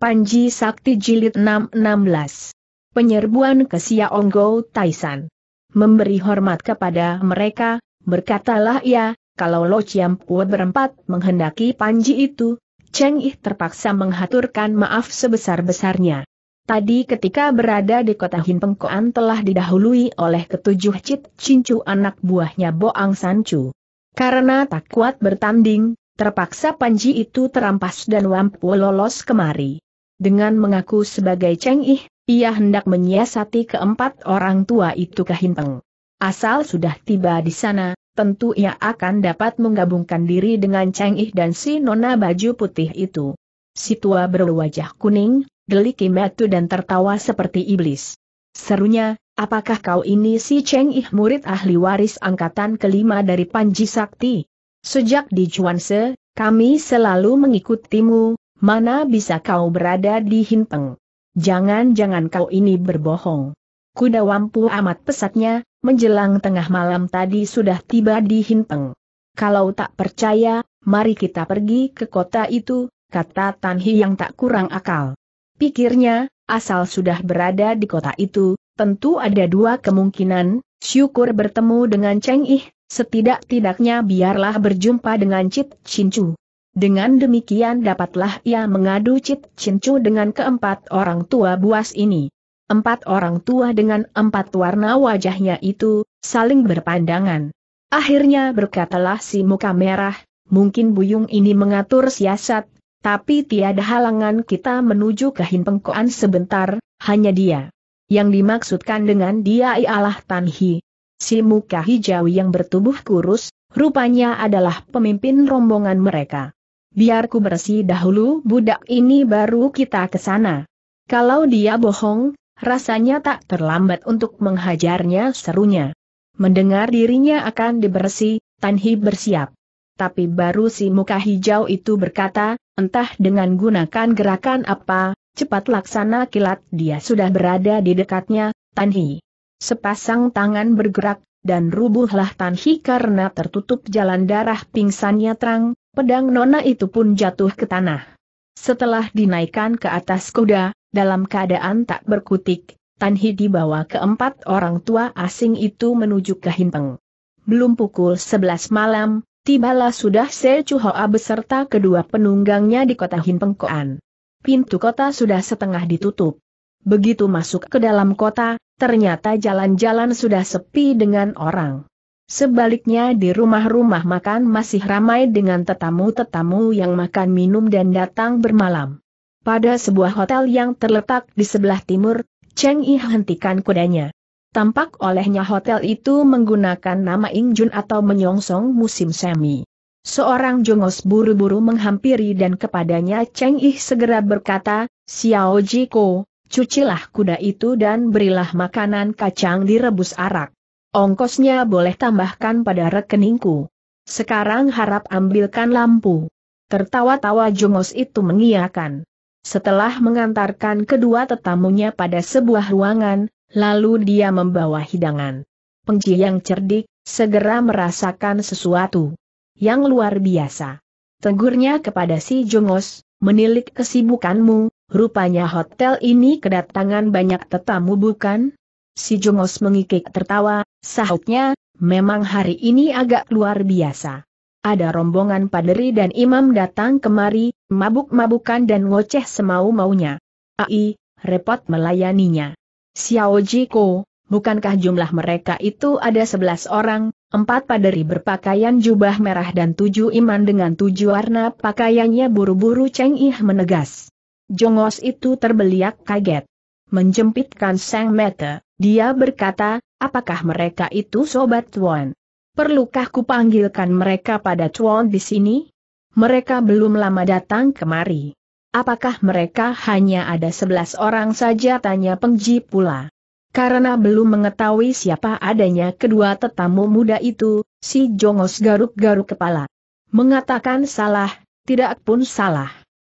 Panji Sakti Jilid 616. Penyerbuan ke Siaonggo Taisan. Memberi hormat kepada mereka, berkatalah ia, kalau Lo Chiampua berempat menghendaki Panji itu, Cheng Ih terpaksa menghaturkan maaf sebesar-besarnya. Tadi ketika berada di kota Hinpengkoan telah didahului oleh ketujuh Cit Cincu anak buahnya Boang Sancu. Karena tak kuat bertanding, terpaksa Panji itu terampas dan Wampu lolos kemari. Dengan mengaku sebagai Cheng Ih, ia hendak menyiasati keempat orang tua itu ke Hinteng. Asal sudah tiba di sana, tentu ia akan dapat menggabungkan diri dengan Cheng Ih dan si nona baju putih itu. Si tua berwajah kuning, deliki metu dan tertawa seperti iblis. Serunya, apakah kau ini si Cheng Ih murid ahli waris angkatan kelima dari Panji Sakti? Sejak di Juanse, kami selalu mengikutimu, Mana bisa kau berada di Hinteng? Jangan-jangan kau ini berbohong. Kuda wampu amat pesatnya, menjelang tengah malam tadi sudah tiba di Hinteng. Kalau tak percaya, mari kita pergi ke kota itu, kata Tan Hi yang tak kurang akal. Pikirnya, asal sudah berada di kota itu, tentu ada dua kemungkinan, syukur bertemu dengan Cheng Ih, setidak-tidaknya biarlah berjumpa dengan Chin Chu. Dengan demikian dapatlah ia mengadu Cip Cincu dengan keempat orang tua buas ini. Empat orang tua dengan empat warna wajahnya itu, saling berpandangan. Akhirnya berkatalah si muka merah, mungkin Buyung ini mengatur siasat, tapi tiada halangan kita menuju ke Hinpengkoan sebentar, hanya dia. Yang dimaksudkan dengan dia ialah Tan Hi. Si muka hijau yang bertubuh kurus, rupanya adalah pemimpin rombongan mereka. Biar ku bersih dahulu budak ini baru kita ke sana. Kalau dia bohong, rasanya tak terlambat untuk menghajarnya serunya. Mendengar dirinya akan dibersih, Tanhi bersiap. Tapi baru si muka hijau itu berkata, entah dengan gunakan gerakan apa, cepat laksana kilat dia sudah berada di dekatnya, Tanhi. Sepasang tangan bergerak, dan rubuhlah Tanhi karena tertutup jalan darah pingsannya terang, pedang Nona itu pun jatuh ke tanah. Setelah dinaikkan ke atas kuda, dalam keadaan tak berkutik, Tan Hi dibawa keempat orang tua asing itu menuju ke Hinteng. Belum pukul 11 malam, tibalah sudah Se Chuhoa beserta kedua penunggangnya di kota Hinteng Koan. Pintu kota sudah setengah ditutup. Begitu masuk ke dalam kota, ternyata jalan-jalan sudah sepi dengan orang. Sebaliknya di rumah-rumah makan masih ramai dengan tetamu-tetamu yang makan minum dan datang bermalam. Pada sebuah hotel yang terletak di sebelah timur, Cheng Yi hentikan kudanya. Tampak olehnya hotel itu menggunakan nama Jun atau menyongsong musim semi. Seorang jongos buru-buru menghampiri dan kepadanya Cheng Yi segera berkata, Xiao Jiko, cucilah kuda itu dan berilah makanan kacang direbus arak. Ongkosnya boleh tambahkan pada rekeningku. Sekarang harap ambilkan lampu. Tertawa-tawa jongos itu mengiakan. Setelah mengantarkan kedua tetamunya pada sebuah ruangan, lalu dia membawa hidangan. Pengji yang cerdik, segera merasakan sesuatu yang luar biasa. Tegurnya kepada si jongos, menilik kesibukanmu, rupanya hotel ini kedatangan banyak tetamu bukan? Si Jongos mengikik tertawa, sahutnya, memang hari ini agak luar biasa. Ada rombongan paderi dan imam datang kemari, mabuk-mabukan dan ngoceh semau-maunya. Ai, repot melayaninya. Xiao Jiko, bukankah jumlah mereka itu ada sebelas orang, empat paderi berpakaian jubah merah dan tujuh iman dengan tujuh warna pakaiannya buru-buru Cheng Ih menegas. Jongos itu terbeliak kaget. Menjempitkan sang mata. Dia berkata, apakah mereka itu sobat Tuan? Perlukah kupanggilkan mereka pada Tuan di sini? Mereka belum lama datang kemari. Apakah mereka hanya ada sebelas orang saja tanya pengji pula. Karena belum mengetahui siapa adanya kedua tetamu muda itu, si Jongos garuk-garuk kepala. Mengatakan salah, tidak pun salah.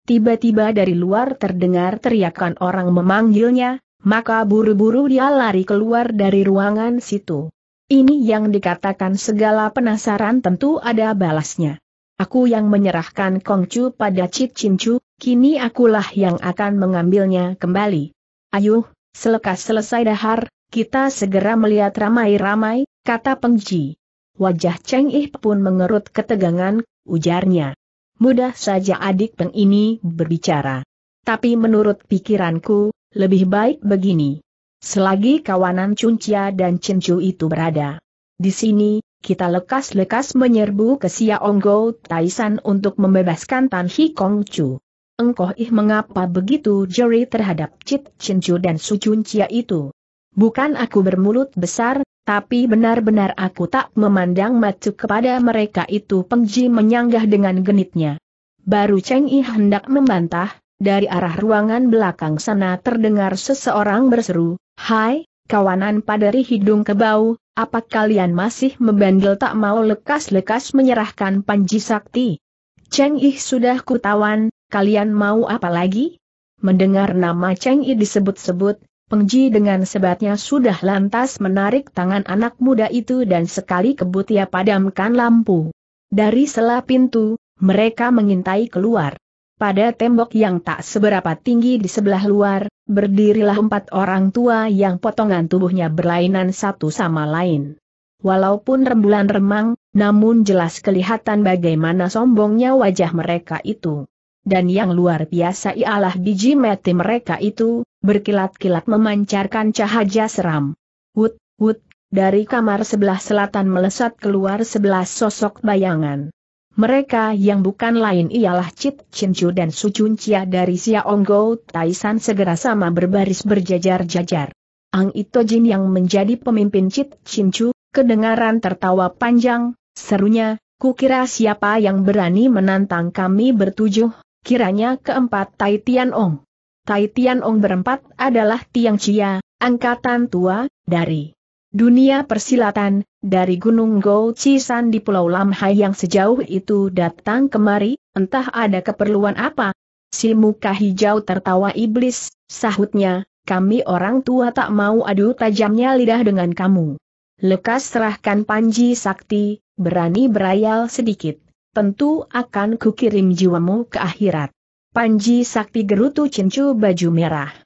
Tiba-tiba dari luar terdengar teriakan orang memanggilnya, maka buru-buru dia lari keluar dari ruangan situ. Ini yang dikatakan segala penasaran tentu ada balasnya. Aku yang menyerahkan Kongcu pada Cip Cincu, kini akulah yang akan mengambilnya kembali. Ayuh, selekas selesai dahar, kita segera melihat ramai-ramai, kata Pengji. Wajah Cheng Ih pun mengerut ketegangan, ujarnya. Mudah saja adik Peng ini berbicara. Tapi menurut pikiranku, lebih baik begini. Selagi kawanan Cuncia dan Cincu itu berada di sini, kita lekas-lekas menyerbu ke Xiaonggo Taisan untuk membebaskan Tan Kong Chu. Engkoh ih mengapa begitu jeri terhadap Cit Cincu dan Su Cuncia itu? Bukan aku bermulut besar, tapi benar-benar aku tak memandang mata kepada mereka itu Pengji menyanggah dengan genitnya. Baru Cheng I hendak membantah, dari arah ruangan belakang sana terdengar seseorang berseru, Hai, kawanan padari hidung kebau, apa kalian masih membandel tak mau lekas-lekas menyerahkan panji sakti? Cheng Yi sudah kutawan, kalian mau apa lagi? Mendengar nama Cheng Yi disebut-sebut, Pengji dengan sebatnya sudah lantas menarik tangan anak muda itu dan sekali kebut ia padamkan lampu. Dari sela pintu, mereka mengintai keluar. Pada tembok yang tak seberapa tinggi di sebelah luar, berdirilah empat orang tua yang potongan tubuhnya berlainan satu sama lain. Walaupun rembulan remang, namun jelas kelihatan bagaimana sombongnya wajah mereka itu. Dan yang luar biasa ialah biji mati mereka itu, berkilat-kilat memancarkan cahaya seram. Wut, wut, dari kamar sebelah selatan melesat keluar sebelah sosok bayangan. Mereka yang bukan lain ialah Cit Cincu dan Sucun Chia dari Xiaonggo Taisan segera sama berbaris berjajar-jajar. Ang Itojin yang menjadi pemimpin Cit Cincu, kedengaran tertawa panjang, serunya, kukira siapa yang berani menantang kami bertujuh, kiranya keempat Tai Tian Ong. Tai Tian Ong berempat adalah Tiang Chia, angkatan tua, dari Dunia persilatan, dari Gunung Go Cisan di Pulau Lamhai yang sejauh itu datang kemari, entah ada keperluan apa. Si muka hijau tertawa iblis, sahutnya, kami orang tua tak mau adu tajamnya lidah dengan kamu. Lekas serahkan panji sakti, berani berayal sedikit, tentu akan kukirim jiwamu ke akhirat. Panji sakti gerutu cincu baju merah.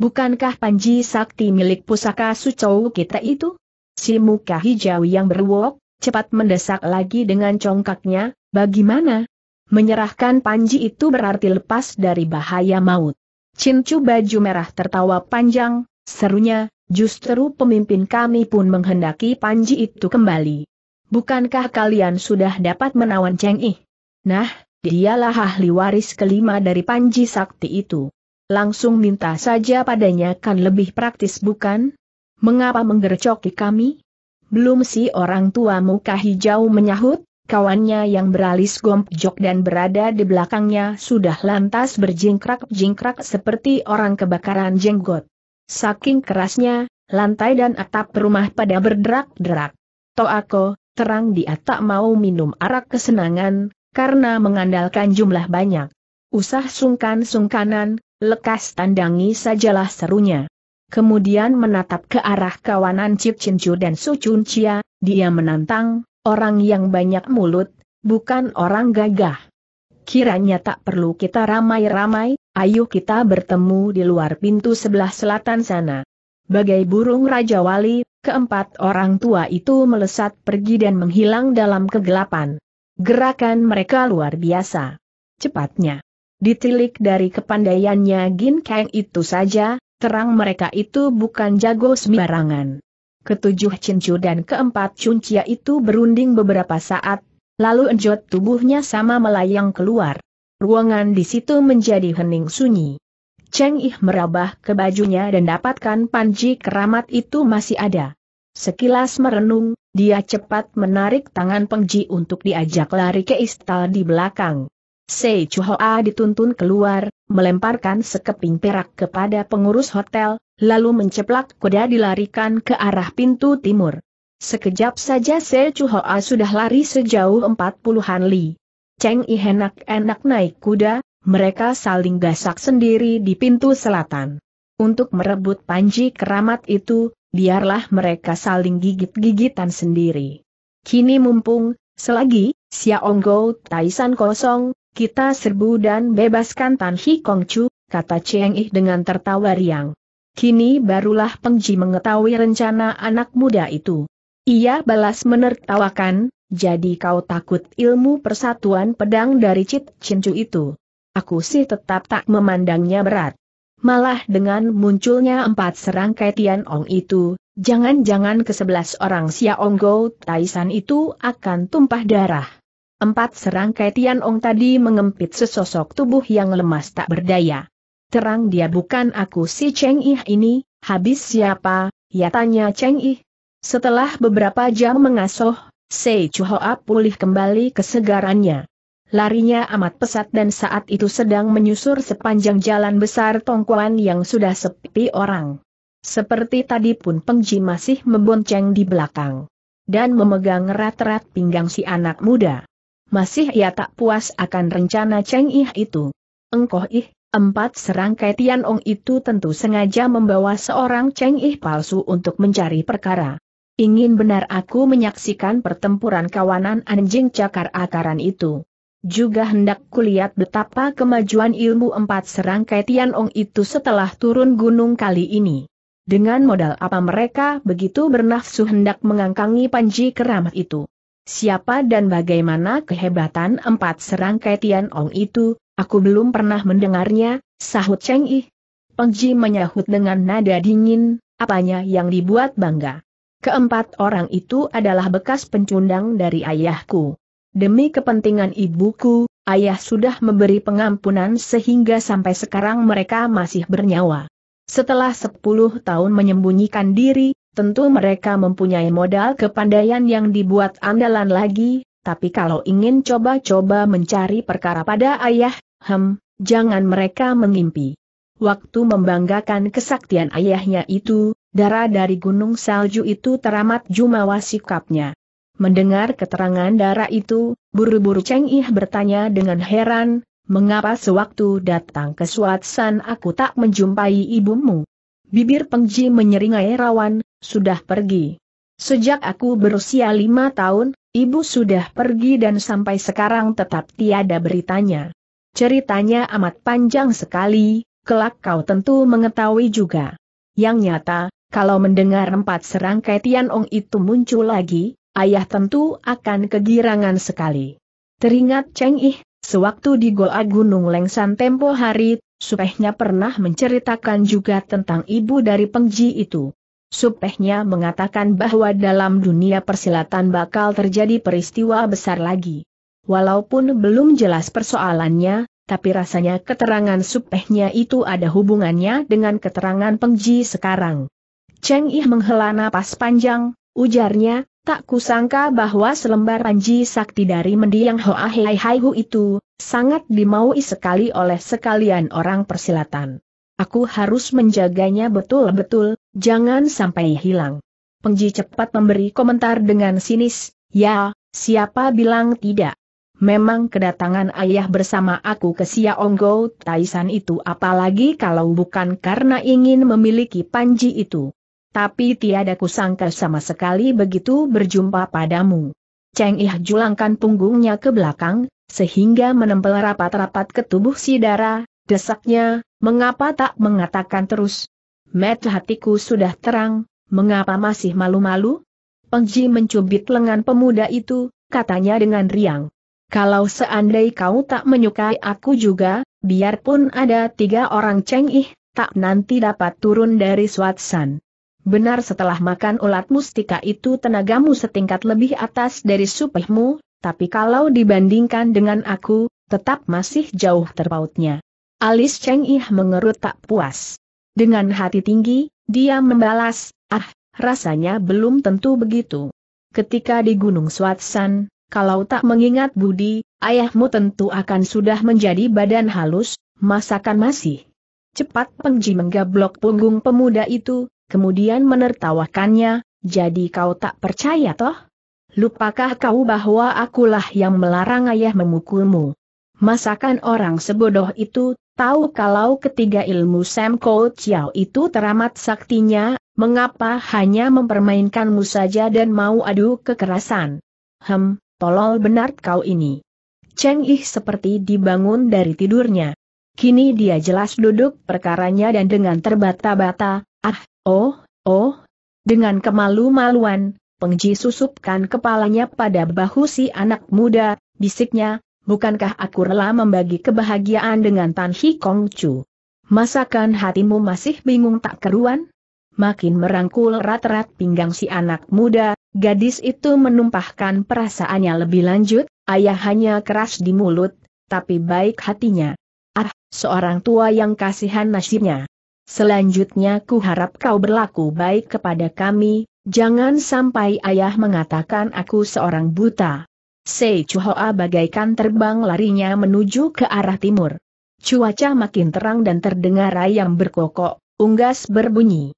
Bukankah panji sakti milik pusaka Sucou kita itu? Si muka hijau yang berwok, cepat mendesak lagi dengan congkaknya, bagaimana? Menyerahkan panji itu berarti lepas dari bahaya maut. Cincu baju merah tertawa panjang, serunya, justru pemimpin kami pun menghendaki panji itu kembali. Bukankah kalian sudah dapat menawan Cheng Ih? Nah, dialah ahli waris kelima dari panji sakti itu langsung minta saja padanya kan lebih praktis bukan? Mengapa menggercoki kami? Belum si orang tua muka hijau menyahut, kawannya yang beralis gompjok dan berada di belakangnya sudah lantas berjingkrak-jingkrak seperti orang kebakaran jenggot. Saking kerasnya, lantai dan atap rumah pada berderak-derak. Toako, terang dia tak mau minum arak kesenangan, karena mengandalkan jumlah banyak. Usah sungkan-sungkanan, Lekas tandangi sajalah serunya. Kemudian menatap ke arah kawanan Cip Cincu dan Su Chun Cia, dia menantang, orang yang banyak mulut, bukan orang gagah. Kiranya tak perlu kita ramai-ramai, ayo kita bertemu di luar pintu sebelah selatan sana. Bagai burung Raja Wali, keempat orang tua itu melesat pergi dan menghilang dalam kegelapan. Gerakan mereka luar biasa. Cepatnya. Ditilik dari kepandaiannya Gin Kang itu saja, terang mereka itu bukan jago sembarangan. Ketujuh cincu dan keempat cuncia itu berunding beberapa saat, lalu enjot tubuhnya sama melayang keluar. Ruangan di situ menjadi hening sunyi. Cheng Ih merabah ke bajunya dan dapatkan panji keramat itu masih ada. Sekilas merenung, dia cepat menarik tangan Pengji untuk diajak lari ke istal di belakang. Sei Chuhoa dituntun keluar, melemparkan sekeping perak kepada pengurus hotel, lalu menceplak kuda dilarikan ke arah pintu timur. Sekejap saja Sei Chuhoa sudah lari sejauh empat puluhan li. Cheng I enak-enak naik kuda, mereka saling gasak sendiri di pintu selatan. Untuk merebut panji keramat itu, biarlah mereka saling gigit-gigitan sendiri. Kini mumpung, selagi, Xiaonggou Taisan kosong, kita serbu dan bebaskan Tan Hi Kong Chu, kata Cheng Yi dengan tertawa riang. Kini barulah Peng Pengji mengetahui rencana anak muda itu. Ia balas menertawakan, jadi kau takut ilmu persatuan pedang dari Cit Cincu itu. Aku sih tetap tak memandangnya berat. Malah dengan munculnya empat serangkai Ong itu, jangan-jangan ke sebelas orang Xiaonggo Taisan itu akan tumpah darah. Empat serangkai Ong tadi mengempit sesosok tubuh yang lemas tak berdaya. Terang dia bukan aku si Cheng Ih ini, habis siapa, ya tanya Cheng Ih. Setelah beberapa jam mengasuh, Sei Hoa pulih kembali kesegarannya. Larinya amat pesat dan saat itu sedang menyusur sepanjang jalan besar Tongkuan yang sudah sepi orang. Seperti tadi pun Pengji masih membonceng di belakang. Dan memegang erat-erat pinggang si anak muda masih ia tak puas akan rencana Cheng Ih itu. Engkoh Ih, empat serangkai Tian Ong itu tentu sengaja membawa seorang Cheng Ih palsu untuk mencari perkara. Ingin benar aku menyaksikan pertempuran kawanan anjing cakar akaran itu. Juga hendak kulihat betapa kemajuan ilmu empat serangkai Tian Ong itu setelah turun gunung kali ini. Dengan modal apa mereka begitu bernafsu hendak mengangkangi panji keramat itu siapa dan bagaimana kehebatan empat serangkai Tian Ong itu, aku belum pernah mendengarnya, sahut Cheng Yi. Peng Ji menyahut dengan nada dingin, apanya yang dibuat bangga. Keempat orang itu adalah bekas pencundang dari ayahku. Demi kepentingan ibuku, ayah sudah memberi pengampunan sehingga sampai sekarang mereka masih bernyawa. Setelah sepuluh tahun menyembunyikan diri, Tentu mereka mempunyai modal kepandaian yang dibuat andalan lagi, tapi kalau ingin coba-coba mencari perkara pada ayah, hem, jangan mereka mengimpi. Waktu membanggakan kesaktian ayahnya itu, darah dari gunung salju itu teramat jumawa sikapnya. Mendengar keterangan darah itu, buru-buru Cheng Ih bertanya dengan heran, mengapa sewaktu datang ke Suatsan aku tak menjumpai ibumu? Bibir Pengji menyeringai rawan, sudah pergi. Sejak aku berusia lima tahun, ibu sudah pergi dan sampai sekarang tetap tiada beritanya. Ceritanya amat panjang sekali, kelak kau tentu mengetahui juga. Yang nyata, kalau mendengar empat serangkai Tianong itu muncul lagi, ayah tentu akan kegirangan sekali. Teringat Cheng Ih, sewaktu di Goa Gunung Lengsan tempo hari, supehnya pernah menceritakan juga tentang ibu dari Pengji itu. Supehnya mengatakan bahwa dalam dunia persilatan bakal terjadi peristiwa besar lagi. Walaupun belum jelas persoalannya, tapi rasanya keterangan supehnya itu ada hubungannya dengan keterangan pengji sekarang. Cheng Ih menghela napas panjang, ujarnya, tak kusangka bahwa selembar panji sakti dari mendiang Hoa Hei Hai Hu itu, sangat dimaui sekali oleh sekalian orang persilatan. Aku harus menjaganya betul-betul, Jangan sampai hilang. Pengji cepat memberi komentar dengan sinis, ya, siapa bilang tidak? Memang kedatangan ayah bersama aku ke Onggo Taisan itu apalagi kalau bukan karena ingin memiliki panji itu. Tapi tiada kusangka sama sekali begitu berjumpa padamu. Cheng Ih julangkan punggungnya ke belakang, sehingga menempel rapat-rapat ke tubuh si darah, desaknya, mengapa tak mengatakan terus, Met hatiku sudah terang, mengapa masih malu-malu? Pengji mencubit lengan pemuda itu, katanya dengan riang. Kalau seandai kau tak menyukai aku juga, biarpun ada tiga orang cengih, tak nanti dapat turun dari swatsan. Benar setelah makan ulat mustika itu tenagamu setingkat lebih atas dari supehmu, tapi kalau dibandingkan dengan aku, tetap masih jauh terpautnya. Alis Cheng Ih mengerut tak puas. Dengan hati tinggi, dia membalas, ah, rasanya belum tentu begitu. Ketika di Gunung Swatsan, kalau tak mengingat budi, ayahmu tentu akan sudah menjadi badan halus, masakan masih. Cepat Pengji menggablok punggung pemuda itu, kemudian menertawakannya, jadi kau tak percaya toh? Lupakah kau bahwa akulah yang melarang ayah memukulmu? Masakan orang sebodoh itu Tahu kalau ketiga ilmu Sam Ko Chiao itu teramat saktinya, mengapa hanya mempermainkanmu saja dan mau adu kekerasan? Hem, tolol benar kau ini. Cheng Ih seperti dibangun dari tidurnya. Kini dia jelas duduk perkaranya dan dengan terbata-bata, ah, oh, oh. Dengan kemalu-maluan, pengji susupkan kepalanya pada bahu si anak muda, bisiknya, bukankah aku rela membagi kebahagiaan dengan Tan Hi Kong Chu? Masakan hatimu masih bingung tak keruan? Makin merangkul rat-rat pinggang si anak muda, gadis itu menumpahkan perasaannya lebih lanjut, ayah hanya keras di mulut, tapi baik hatinya. Ah, seorang tua yang kasihan nasibnya. Selanjutnya ku harap kau berlaku baik kepada kami, jangan sampai ayah mengatakan aku seorang buta. Sei Chuhoa bagaikan terbang larinya menuju ke arah timur. Cuaca makin terang dan terdengar ayam berkokok, unggas berbunyi.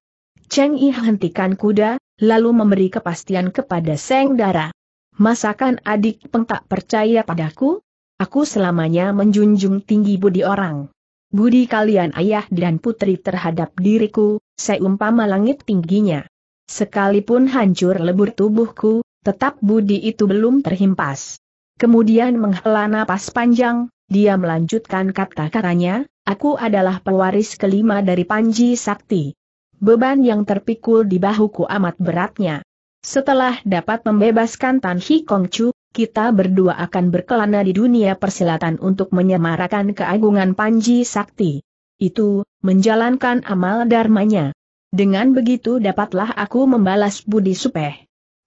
Cheng Yi hentikan kuda, lalu memberi kepastian kepada Seng Dara. Masakan adik peng tak percaya padaku? Aku selamanya menjunjung tinggi budi orang. Budi kalian ayah dan putri terhadap diriku, seumpama langit tingginya. Sekalipun hancur lebur tubuhku, Tetap budi itu belum terhimpas. Kemudian menghela napas panjang, dia melanjutkan kata-katanya, aku adalah pewaris kelima dari Panji Sakti. Beban yang terpikul di bahuku amat beratnya. Setelah dapat membebaskan Tan Hi Kong Chu, kita berdua akan berkelana di dunia persilatan untuk menyemarakan keagungan Panji Sakti. Itu, menjalankan amal dharmanya. Dengan begitu dapatlah aku membalas budi supeh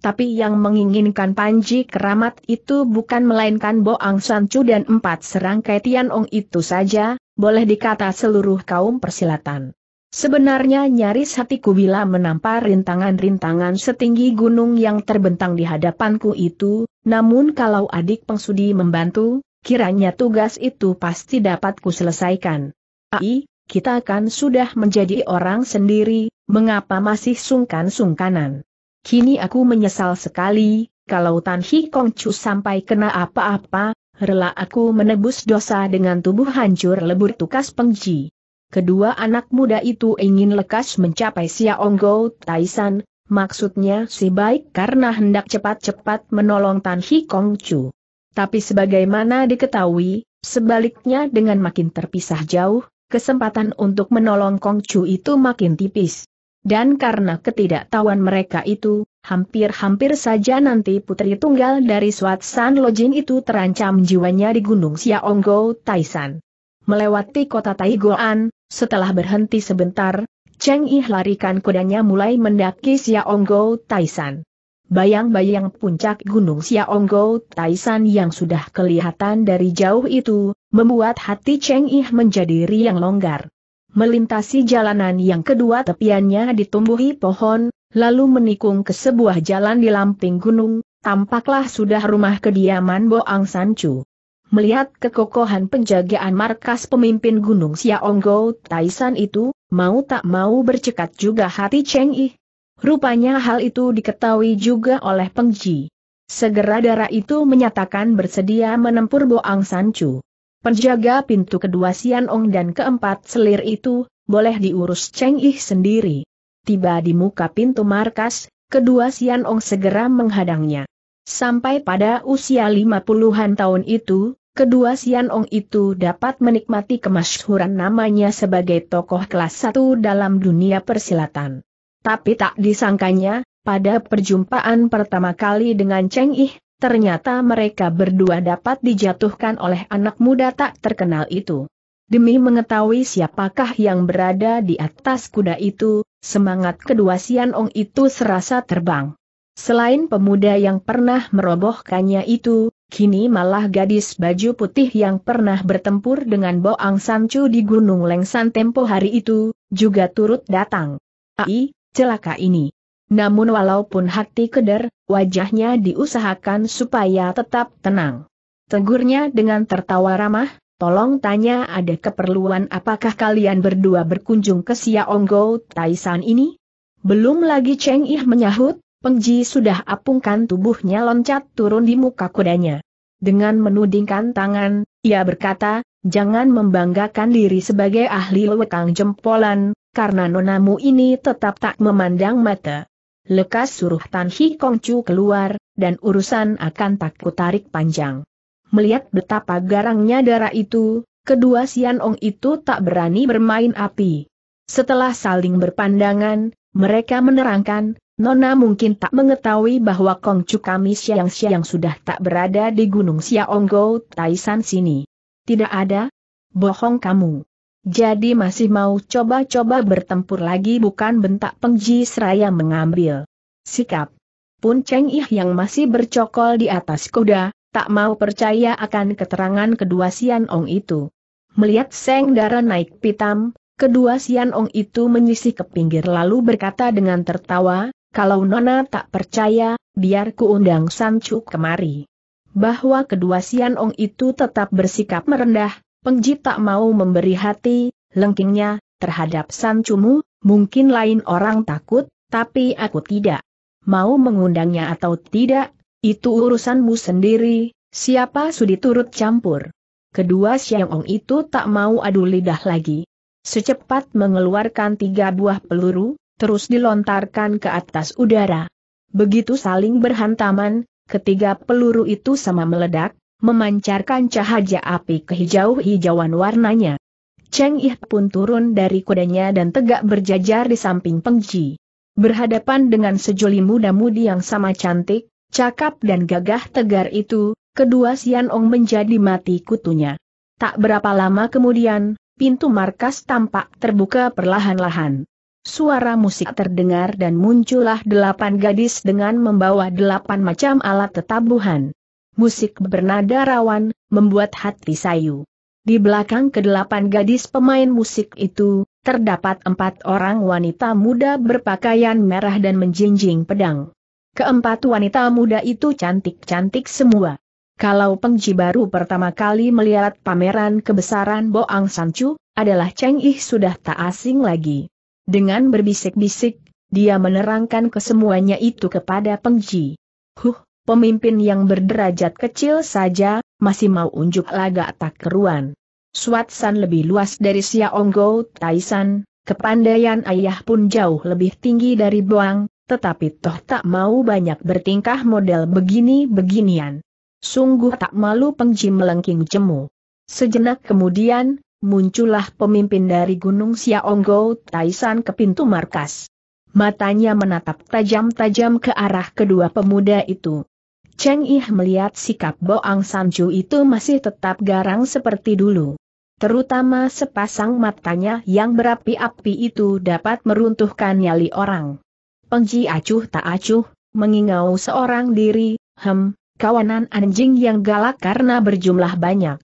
tapi yang menginginkan Panji Keramat itu bukan melainkan Boang Sancu dan empat serangkai Tianong itu saja, boleh dikata seluruh kaum persilatan. Sebenarnya nyaris hatiku bila menampar rintangan-rintangan setinggi gunung yang terbentang di hadapanku itu, namun kalau adik pengsudi membantu, kiranya tugas itu pasti dapat selesaikan. Ai, kita kan sudah menjadi orang sendiri, mengapa masih sungkan-sungkanan? Kini aku menyesal sekali, kalau Tan Hi Kong Chu sampai kena apa-apa, rela aku menebus dosa dengan tubuh hancur lebur tukas pengji. Kedua anak muda itu ingin lekas mencapai Onggo Taisan, maksudnya si baik karena hendak cepat-cepat menolong Tan Hi Kong Chu. Tapi sebagaimana diketahui, sebaliknya dengan makin terpisah jauh, kesempatan untuk menolong Kong Chu itu makin tipis. Dan karena ketidaktahuan mereka itu, hampir-hampir saja nanti putri tunggal dari Swat San Lojin itu terancam jiwanya di Gunung Xiaonggo Taisan. Melewati kota Taigoan, setelah berhenti sebentar, Cheng Yi larikan kudanya mulai mendaki Xiaonggo Taisan. Bayang-bayang puncak Gunung Xiaonggo Taisan yang sudah kelihatan dari jauh itu, membuat hati Cheng Yi menjadi riang longgar melintasi jalanan yang kedua tepiannya ditumbuhi pohon, lalu menikung ke sebuah jalan di lamping gunung, tampaklah sudah rumah kediaman Boang Sancu. Melihat kekokohan penjagaan markas pemimpin Gunung Xiaonggo Taisan itu, mau tak mau bercekat juga hati Cheng Yi. Rupanya hal itu diketahui juga oleh Peng Ji. Segera darah itu menyatakan bersedia menempur Boang Sancu. Penjaga pintu kedua Sian Ong dan keempat selir itu, boleh diurus Cheng Ih sendiri. Tiba di muka pintu markas, kedua Sian Ong segera menghadangnya. Sampai pada usia lima puluhan tahun itu, kedua Sian Ong itu dapat menikmati kemasyhuran namanya sebagai tokoh kelas satu dalam dunia persilatan. Tapi tak disangkanya, pada perjumpaan pertama kali dengan Cheng Ih, ternyata mereka berdua dapat dijatuhkan oleh anak muda tak terkenal itu. Demi mengetahui siapakah yang berada di atas kuda itu, semangat kedua Sian Ong itu serasa terbang. Selain pemuda yang pernah merobohkannya itu, kini malah gadis baju putih yang pernah bertempur dengan Boang Sancu di Gunung Lengsan tempo hari itu, juga turut datang. Ai, celaka ini. Namun walaupun hati keder, wajahnya diusahakan supaya tetap tenang. Tegurnya dengan tertawa ramah, tolong tanya ada keperluan apakah kalian berdua berkunjung ke Xiaonggo Taisan ini? Belum lagi Cheng Ih menyahut, Pengji sudah apungkan tubuhnya loncat turun di muka kudanya. Dengan menudingkan tangan, ia berkata, jangan membanggakan diri sebagai ahli lekang jempolan, karena nonamu ini tetap tak memandang mata lekas suruh Tan Hi Kong Chu keluar, dan urusan akan tak tarik panjang. Melihat betapa garangnya darah itu, kedua Sian Ong itu tak berani bermain api. Setelah saling berpandangan, mereka menerangkan, Nona mungkin tak mengetahui bahwa Kong Chu kami siang-siang sudah tak berada di Gunung Siaonggo, Taisan sini. Tidak ada? Bohong kamu. Jadi masih mau coba-coba bertempur lagi bukan bentak pengji seraya mengambil sikap. Pun Cheng Ih yang masih bercokol di atas kuda, tak mau percaya akan keterangan kedua Sian Ong itu. Melihat Seng Dara naik pitam, kedua Sian Ong itu menyisih ke pinggir lalu berkata dengan tertawa, kalau Nona tak percaya, biar ku undang Sancu kemari. Bahwa kedua Sian Ong itu tetap bersikap merendah, Pengji tak mau memberi hati, lengkingnya, terhadap Sancumu, mungkin lain orang takut, tapi aku tidak. Mau mengundangnya atau tidak, itu urusanmu sendiri, siapa sudi turut campur. Kedua Xiang Ong itu tak mau adu lidah lagi. Secepat mengeluarkan tiga buah peluru, terus dilontarkan ke atas udara. Begitu saling berhantaman, ketiga peluru itu sama meledak, memancarkan cahaya api kehijau-hijauan warnanya. Cheng Ih pun turun dari kudanya dan tegak berjajar di samping Peng Ji. Berhadapan dengan sejoli muda-mudi yang sama cantik, cakap dan gagah tegar itu, kedua Sian Ong menjadi mati kutunya. Tak berapa lama kemudian, pintu markas tampak terbuka perlahan-lahan. Suara musik terdengar dan muncullah delapan gadis dengan membawa delapan macam alat tetabuhan musik bernada rawan, membuat hati sayu. Di belakang kedelapan gadis pemain musik itu, terdapat empat orang wanita muda berpakaian merah dan menjinjing pedang. Keempat wanita muda itu cantik-cantik semua. Kalau Pengji baru pertama kali melihat pameran kebesaran Boang Sancu, adalah Cheng Ih sudah tak asing lagi. Dengan berbisik-bisik, dia menerangkan kesemuanya itu kepada Pengji. Huh, pemimpin yang berderajat kecil saja, masih mau unjuk laga tak keruan. Swatsan lebih luas dari Siaonggo Taisan, kepandaian ayah pun jauh lebih tinggi dari Boang, tetapi toh tak mau banyak bertingkah model begini-beginian. Sungguh tak malu pengji melengking jemu. Sejenak kemudian, muncullah pemimpin dari Gunung Siaonggo Taisan ke pintu markas. Matanya menatap tajam-tajam ke arah kedua pemuda itu. Cheng Ih melihat sikap Bo Boang Sanju itu masih tetap garang seperti dulu. Terutama sepasang matanya yang berapi-api itu dapat meruntuhkan nyali orang. Pengji acuh tak acuh, mengingau seorang diri, hem, kawanan anjing yang galak karena berjumlah banyak.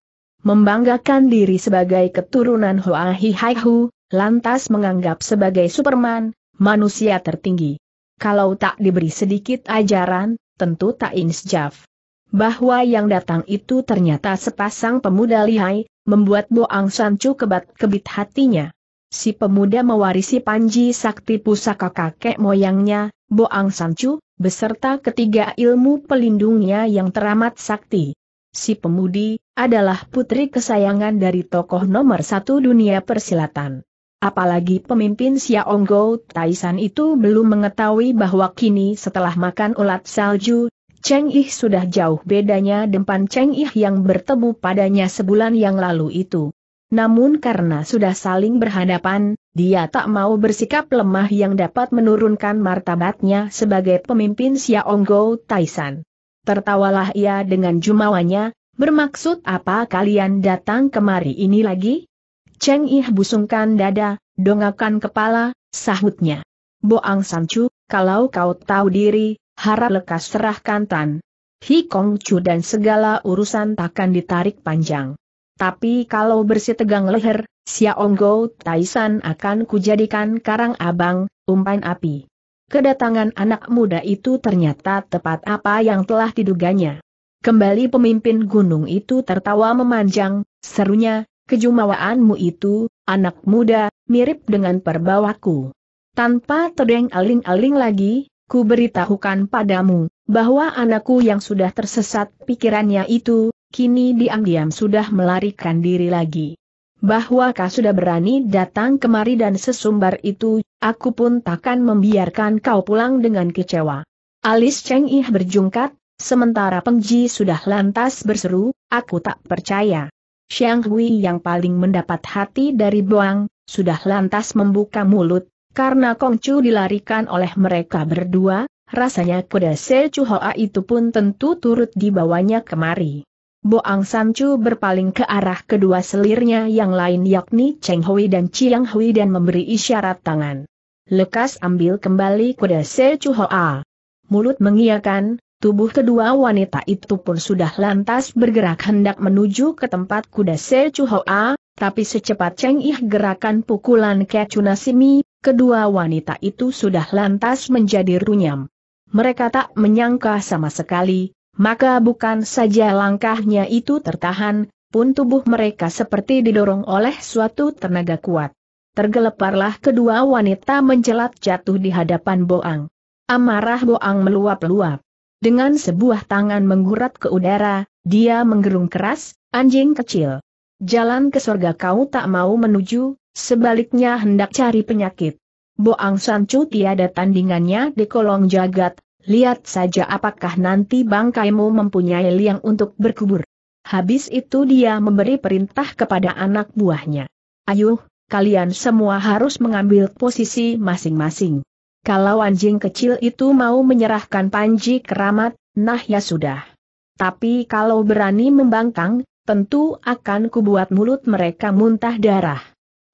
Membanggakan diri sebagai keturunan Hoa Hi Hai Hu, lantas menganggap sebagai Superman, manusia tertinggi. Kalau tak diberi sedikit ajaran, tentu tak insjaf. Bahwa yang datang itu ternyata sepasang pemuda lihai, membuat Boang Sancu kebat-kebit hatinya. Si pemuda mewarisi Panji Sakti Pusaka kakek moyangnya, Boang Sancu, beserta ketiga ilmu pelindungnya yang teramat sakti. Si pemudi, adalah putri kesayangan dari tokoh nomor satu dunia persilatan. Apalagi pemimpin Xiaonggo Taisan itu belum mengetahui bahwa kini setelah makan ulat salju, Cheng Yi sudah jauh bedanya dempan Cheng Yi yang bertemu padanya sebulan yang lalu itu. Namun karena sudah saling berhadapan, dia tak mau bersikap lemah yang dapat menurunkan martabatnya sebagai pemimpin Xiaonggo Taisan. Tertawalah ia dengan jumawanya, bermaksud apa kalian datang kemari ini lagi? Cheng Ih busungkan dada, dongakan kepala, sahutnya. Boang Sancu, kalau kau tahu diri, harap lekas serahkan Tan. Hi Kong Chu dan segala urusan takkan ditarik panjang. Tapi kalau bersih tegang leher, Xiaonggo Taisan akan kujadikan karang abang, umpan api. Kedatangan anak muda itu ternyata tepat apa yang telah diduganya. Kembali pemimpin gunung itu tertawa memanjang, serunya, Kejumawaanmu itu, anak muda, mirip dengan perbawaku. Tanpa terdeng aling-aling lagi, ku beritahukan padamu, bahwa anakku yang sudah tersesat pikirannya itu, kini diam-diam sudah melarikan diri lagi. Bahwa kau sudah berani datang kemari dan sesumbar itu, aku pun takkan membiarkan kau pulang dengan kecewa. Alis Cheng Ih berjungkat, sementara Pengji sudah lantas berseru, aku tak percaya. Xiang Hui yang paling mendapat hati dari Boang, sudah lantas membuka mulut, karena Kong Chu dilarikan oleh mereka berdua, rasanya kuda Chu Hoa itu pun tentu turut dibawanya kemari. Boang San Chu berpaling ke arah kedua selirnya yang lain yakni Cheng Hui dan Chiang Hui dan memberi isyarat tangan. Lekas ambil kembali kuda Chu Hoa, Mulut mengiakan, Tubuh kedua wanita itu pun sudah lantas bergerak hendak menuju ke tempat kuda Se Chu Hoa, tapi secepat Cheng Ih gerakan pukulan Kecunasimi, kedua wanita itu sudah lantas menjadi runyam. Mereka tak menyangka sama sekali, maka bukan saja langkahnya itu tertahan, pun tubuh mereka seperti didorong oleh suatu tenaga kuat. Tergeleparlah kedua wanita menjelat jatuh di hadapan Boang. Amarah Boang meluap-luap. Dengan sebuah tangan menggurat ke udara, dia menggerung keras, anjing kecil. Jalan ke surga kau tak mau menuju, sebaliknya hendak cari penyakit. Boang Sancu tiada tandingannya di kolong jagat, lihat saja apakah nanti bangkaimu mempunyai liang untuk berkubur. Habis itu dia memberi perintah kepada anak buahnya. Ayuh, kalian semua harus mengambil posisi masing-masing. Kalau anjing kecil itu mau menyerahkan panji keramat, nah ya sudah. Tapi kalau berani membangkang, tentu akan kubuat mulut mereka muntah darah.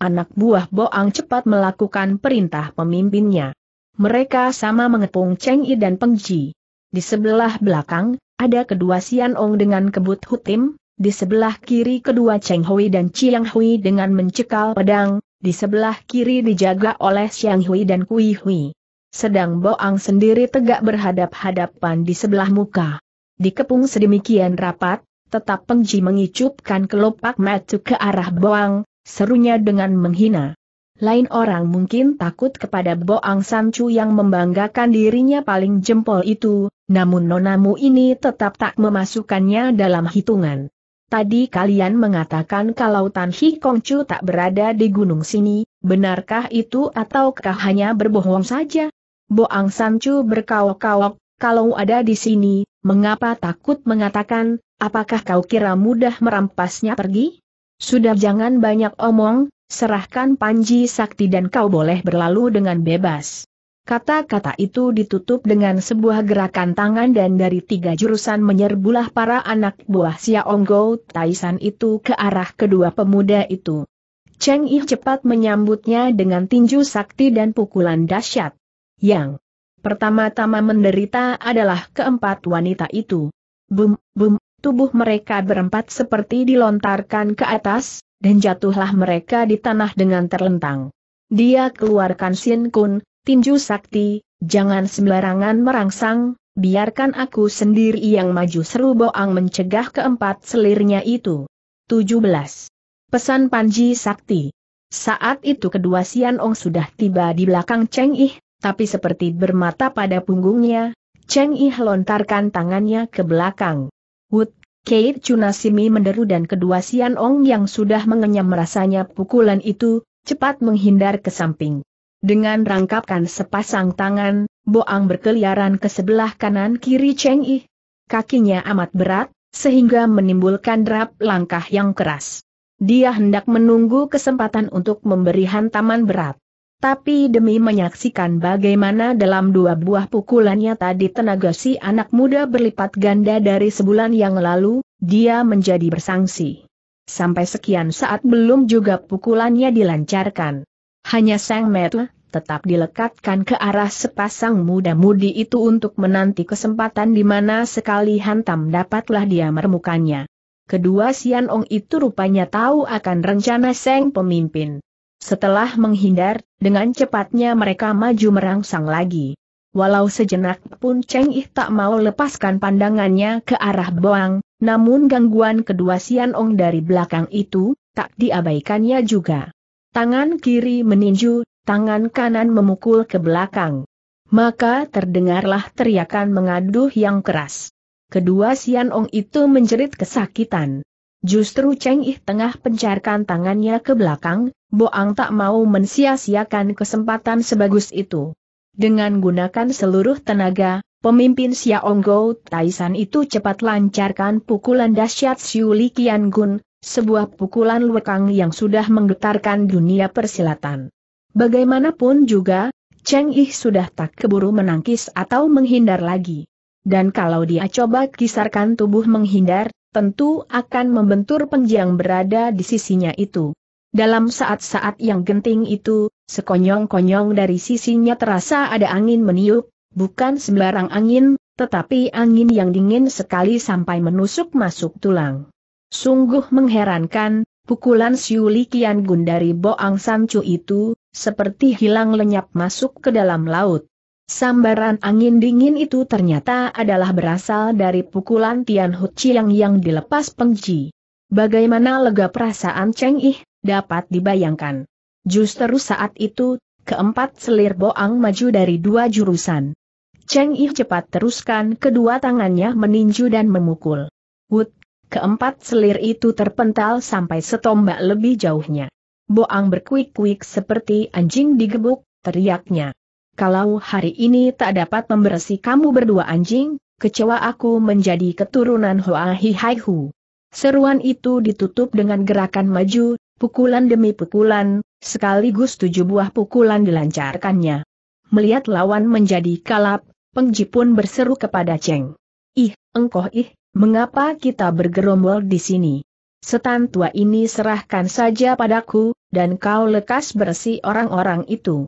Anak buah Boang cepat melakukan perintah pemimpinnya. Mereka sama mengepung Cheng Yi dan Peng Ji. Di sebelah belakang, ada kedua Sian Ong dengan kebut hutim, di sebelah kiri kedua Cheng Hui dan Chiang Hui dengan mencekal pedang, di sebelah kiri dijaga oleh Xiang Hui dan Kui Hui. Sedang Boang sendiri tegak berhadap-hadapan di sebelah muka. Dikepung sedemikian rapat, tetap Pengji mengicupkan kelopak mata ke arah Boang, serunya dengan menghina. Lain orang mungkin takut kepada Boang Sancu yang membanggakan dirinya paling jempol itu, namun nonamu ini tetap tak memasukkannya dalam hitungan. Tadi kalian mengatakan kalau Tan Hi Chu tak berada di gunung sini, benarkah itu ataukah hanya berbohong saja? Boang Sancu berkawok-kawok, kalau ada di sini, mengapa takut mengatakan, apakah kau kira mudah merampasnya pergi? Sudah jangan banyak omong, serahkan Panji Sakti dan kau boleh berlalu dengan bebas. Kata-kata itu ditutup dengan sebuah gerakan tangan dan dari tiga jurusan menyerbulah para anak buah Xiaonggo Taisan itu ke arah kedua pemuda itu. Cheng Yi cepat menyambutnya dengan tinju sakti dan pukulan dahsyat. Yang pertama-tama menderita adalah keempat wanita itu. Bum, bum, tubuh mereka berempat seperti dilontarkan ke atas, dan jatuhlah mereka di tanah dengan terlentang. Dia keluarkan Sin Kun, tinju sakti, jangan sembarangan merangsang, biarkan aku sendiri yang maju seru Boang mencegah keempat selirnya itu. 17. Pesan Panji Sakti Saat itu kedua Sian Ong sudah tiba di belakang Cheng Ih, tapi seperti bermata pada punggungnya, Cheng Yi lontarkan tangannya ke belakang. Wut, Kate Chunasimi menderu dan kedua Sian Ong yang sudah mengenyam rasanya pukulan itu, cepat menghindar ke samping. Dengan rangkapkan sepasang tangan, Boang berkeliaran ke sebelah kanan kiri Cheng Yi. Kakinya amat berat, sehingga menimbulkan derap langkah yang keras. Dia hendak menunggu kesempatan untuk memberi hantaman berat tapi demi menyaksikan bagaimana dalam dua buah pukulannya tadi tenaga si anak muda berlipat ganda dari sebulan yang lalu, dia menjadi bersangsi. Sampai sekian saat belum juga pukulannya dilancarkan. Hanya Sang Metu tetap dilekatkan ke arah sepasang muda-mudi itu untuk menanti kesempatan di mana sekali hantam dapatlah dia meremukannya. Kedua Sian Ong itu rupanya tahu akan rencana Seng pemimpin. Setelah menghindar, dengan cepatnya mereka maju merangsang lagi. Walau sejenak pun Cheng Ih tak mau lepaskan pandangannya ke arah Boang, namun gangguan kedua Sian Ong dari belakang itu, tak diabaikannya juga. Tangan kiri meninju, tangan kanan memukul ke belakang. Maka terdengarlah teriakan mengaduh yang keras. Kedua Sian Ong itu menjerit kesakitan. Justru Cheng Yi tengah pencarkan tangannya ke belakang, Boang tak mau mensia-siakan kesempatan sebagus itu. Dengan gunakan seluruh tenaga, pemimpin Xiaonggo Taisan itu cepat lancarkan pukulan dahsyat Xiu Li Qian Gun, sebuah pukulan lekang yang sudah menggetarkan dunia persilatan. Bagaimanapun juga, Cheng Yi sudah tak keburu menangkis atau menghindar lagi dan kalau dia coba kisarkan tubuh menghindar, tentu akan membentur penjiang berada di sisinya itu. Dalam saat-saat yang genting itu, sekonyong-konyong dari sisinya terasa ada angin meniup, bukan sembarang angin, tetapi angin yang dingin sekali sampai menusuk masuk tulang. Sungguh mengherankan, pukulan Siuli Kian Gun dari Boang Sancu itu, seperti hilang lenyap masuk ke dalam laut. Sambaran angin dingin itu ternyata adalah berasal dari pukulan Tian Hu Chiang yang dilepas pengji. Bagaimana lega perasaan Cheng Yi dapat dibayangkan. Justru saat itu, keempat selir boang maju dari dua jurusan. Cheng Yi cepat teruskan kedua tangannya meninju dan memukul. Wut, keempat selir itu terpental sampai setombak lebih jauhnya. Boang berkuik-kuik seperti anjing digebuk, teriaknya kalau hari ini tak dapat membersi kamu berdua anjing, kecewa aku menjadi keturunan Hoa Hi Hai Hu. Seruan itu ditutup dengan gerakan maju, pukulan demi pukulan, sekaligus tujuh buah pukulan dilancarkannya. Melihat lawan menjadi kalap, Pengji pun berseru kepada Cheng. Ih, engkoh ih, mengapa kita bergerombol di sini? Setan tua ini serahkan saja padaku, dan kau lekas bersih orang-orang itu.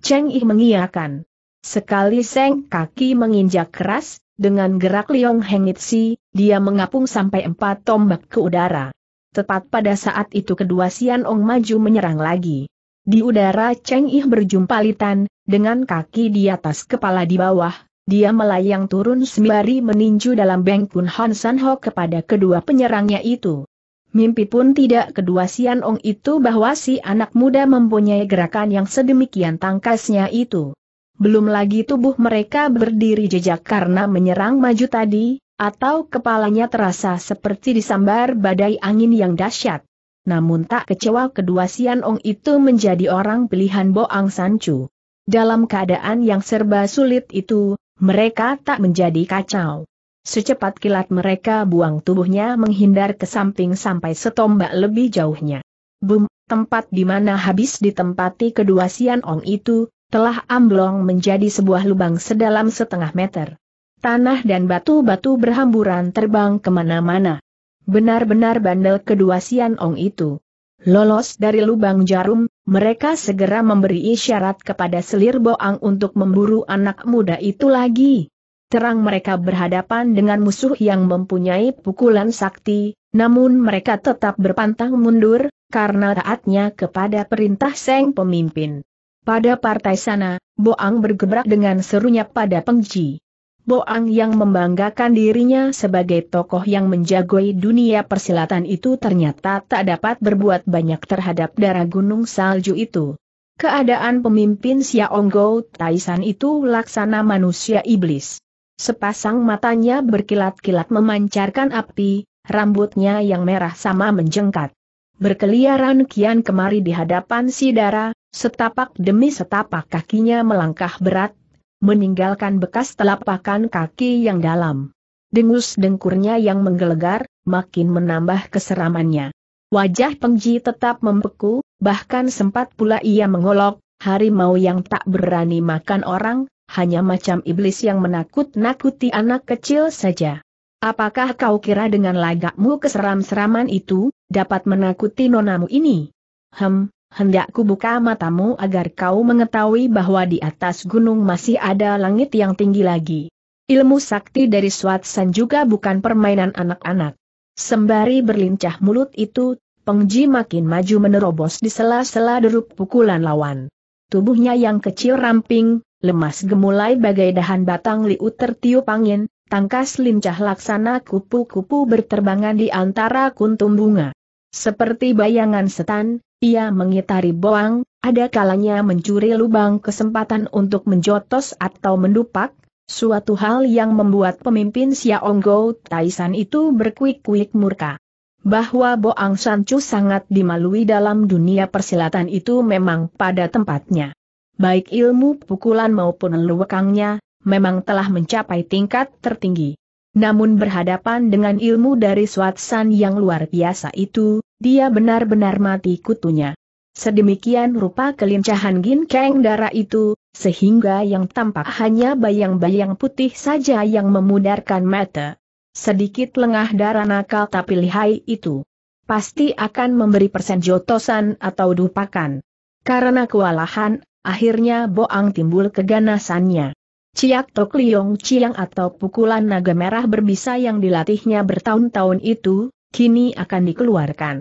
Cheng Yi mengiakan. Sekali seng kaki menginjak keras, dengan gerak Liong Hengitsi, dia mengapung sampai empat tombak ke udara. Tepat pada saat itu kedua Sian Ong maju menyerang lagi. Di udara Cheng Yi berjumpa Litan, dengan kaki di atas kepala di bawah, dia melayang turun sembari meninju dalam Beng Kun Han San Ho kepada kedua penyerangnya itu. Mimpi pun tidak kedua Sian Ong itu bahwa si anak muda mempunyai gerakan yang sedemikian tangkasnya itu. Belum lagi tubuh mereka berdiri jejak karena menyerang maju tadi, atau kepalanya terasa seperti disambar badai angin yang dahsyat. Namun tak kecewa kedua Sian Ong itu menjadi orang pilihan Boang Sancu. Dalam keadaan yang serba sulit itu, mereka tak menjadi kacau. Secepat kilat mereka buang tubuhnya menghindar ke samping sampai setombak lebih jauhnya. Bum, tempat di mana habis ditempati kedua Sian Ong itu, telah amblong menjadi sebuah lubang sedalam setengah meter. Tanah dan batu-batu berhamburan terbang kemana-mana. Benar-benar bandel kedua Sian Ong itu. Lolos dari lubang jarum, mereka segera memberi isyarat kepada selir Boang untuk memburu anak muda itu lagi terang mereka berhadapan dengan musuh yang mempunyai pukulan sakti, namun mereka tetap berpantang mundur, karena taatnya kepada perintah Seng pemimpin. Pada partai sana, Boang bergebrak dengan serunya pada Pengji. Boang yang membanggakan dirinya sebagai tokoh yang menjagoi dunia persilatan itu ternyata tak dapat berbuat banyak terhadap darah gunung salju itu. Keadaan pemimpin Xiaonggou Taisan itu laksana manusia iblis. Sepasang matanya berkilat-kilat memancarkan api, rambutnya yang merah sama menjengkat. Berkeliaran kian kemari di hadapan si darah, setapak demi setapak kakinya melangkah berat, meninggalkan bekas telapakan kaki yang dalam. Dengus dengkurnya yang menggelegar, makin menambah keseramannya. Wajah Pengji tetap membeku, bahkan sempat pula ia mengolok, harimau yang tak berani makan orang, hanya macam iblis yang menakut-nakuti anak kecil saja. Apakah kau kira dengan lagakmu keseram-seraman itu, dapat menakuti nonamu ini? Hem, hendakku buka matamu agar kau mengetahui bahwa di atas gunung masih ada langit yang tinggi lagi. Ilmu sakti dari Swatsan juga bukan permainan anak-anak. Sembari berlincah mulut itu, Pengji makin maju menerobos di sela-sela deruk pukulan lawan. Tubuhnya yang kecil ramping, lemas gemulai bagai dahan batang liu tertiup angin, tangkas lincah laksana kupu-kupu berterbangan di antara kuntum bunga. Seperti bayangan setan, ia mengitari boang, ada kalanya mencuri lubang kesempatan untuk menjotos atau mendupak, suatu hal yang membuat pemimpin Xiaonggo Taisan itu berkuik-kuik murka. Bahwa Boang Sancu sangat dimalui dalam dunia persilatan itu memang pada tempatnya baik ilmu pukulan maupun lewekangnya, memang telah mencapai tingkat tertinggi. Namun berhadapan dengan ilmu dari Swatsan yang luar biasa itu, dia benar-benar mati kutunya. Sedemikian rupa kelincahan Gin Kang Dara itu, sehingga yang tampak hanya bayang-bayang putih saja yang memudarkan mata. Sedikit lengah darah nakal tapi lihai itu. Pasti akan memberi persen jotosan atau dupakan. Karena kewalahan Akhirnya Boang timbul keganasannya. Ciak Tok Liong Ciang atau pukulan naga merah berbisa yang dilatihnya bertahun-tahun itu, kini akan dikeluarkan.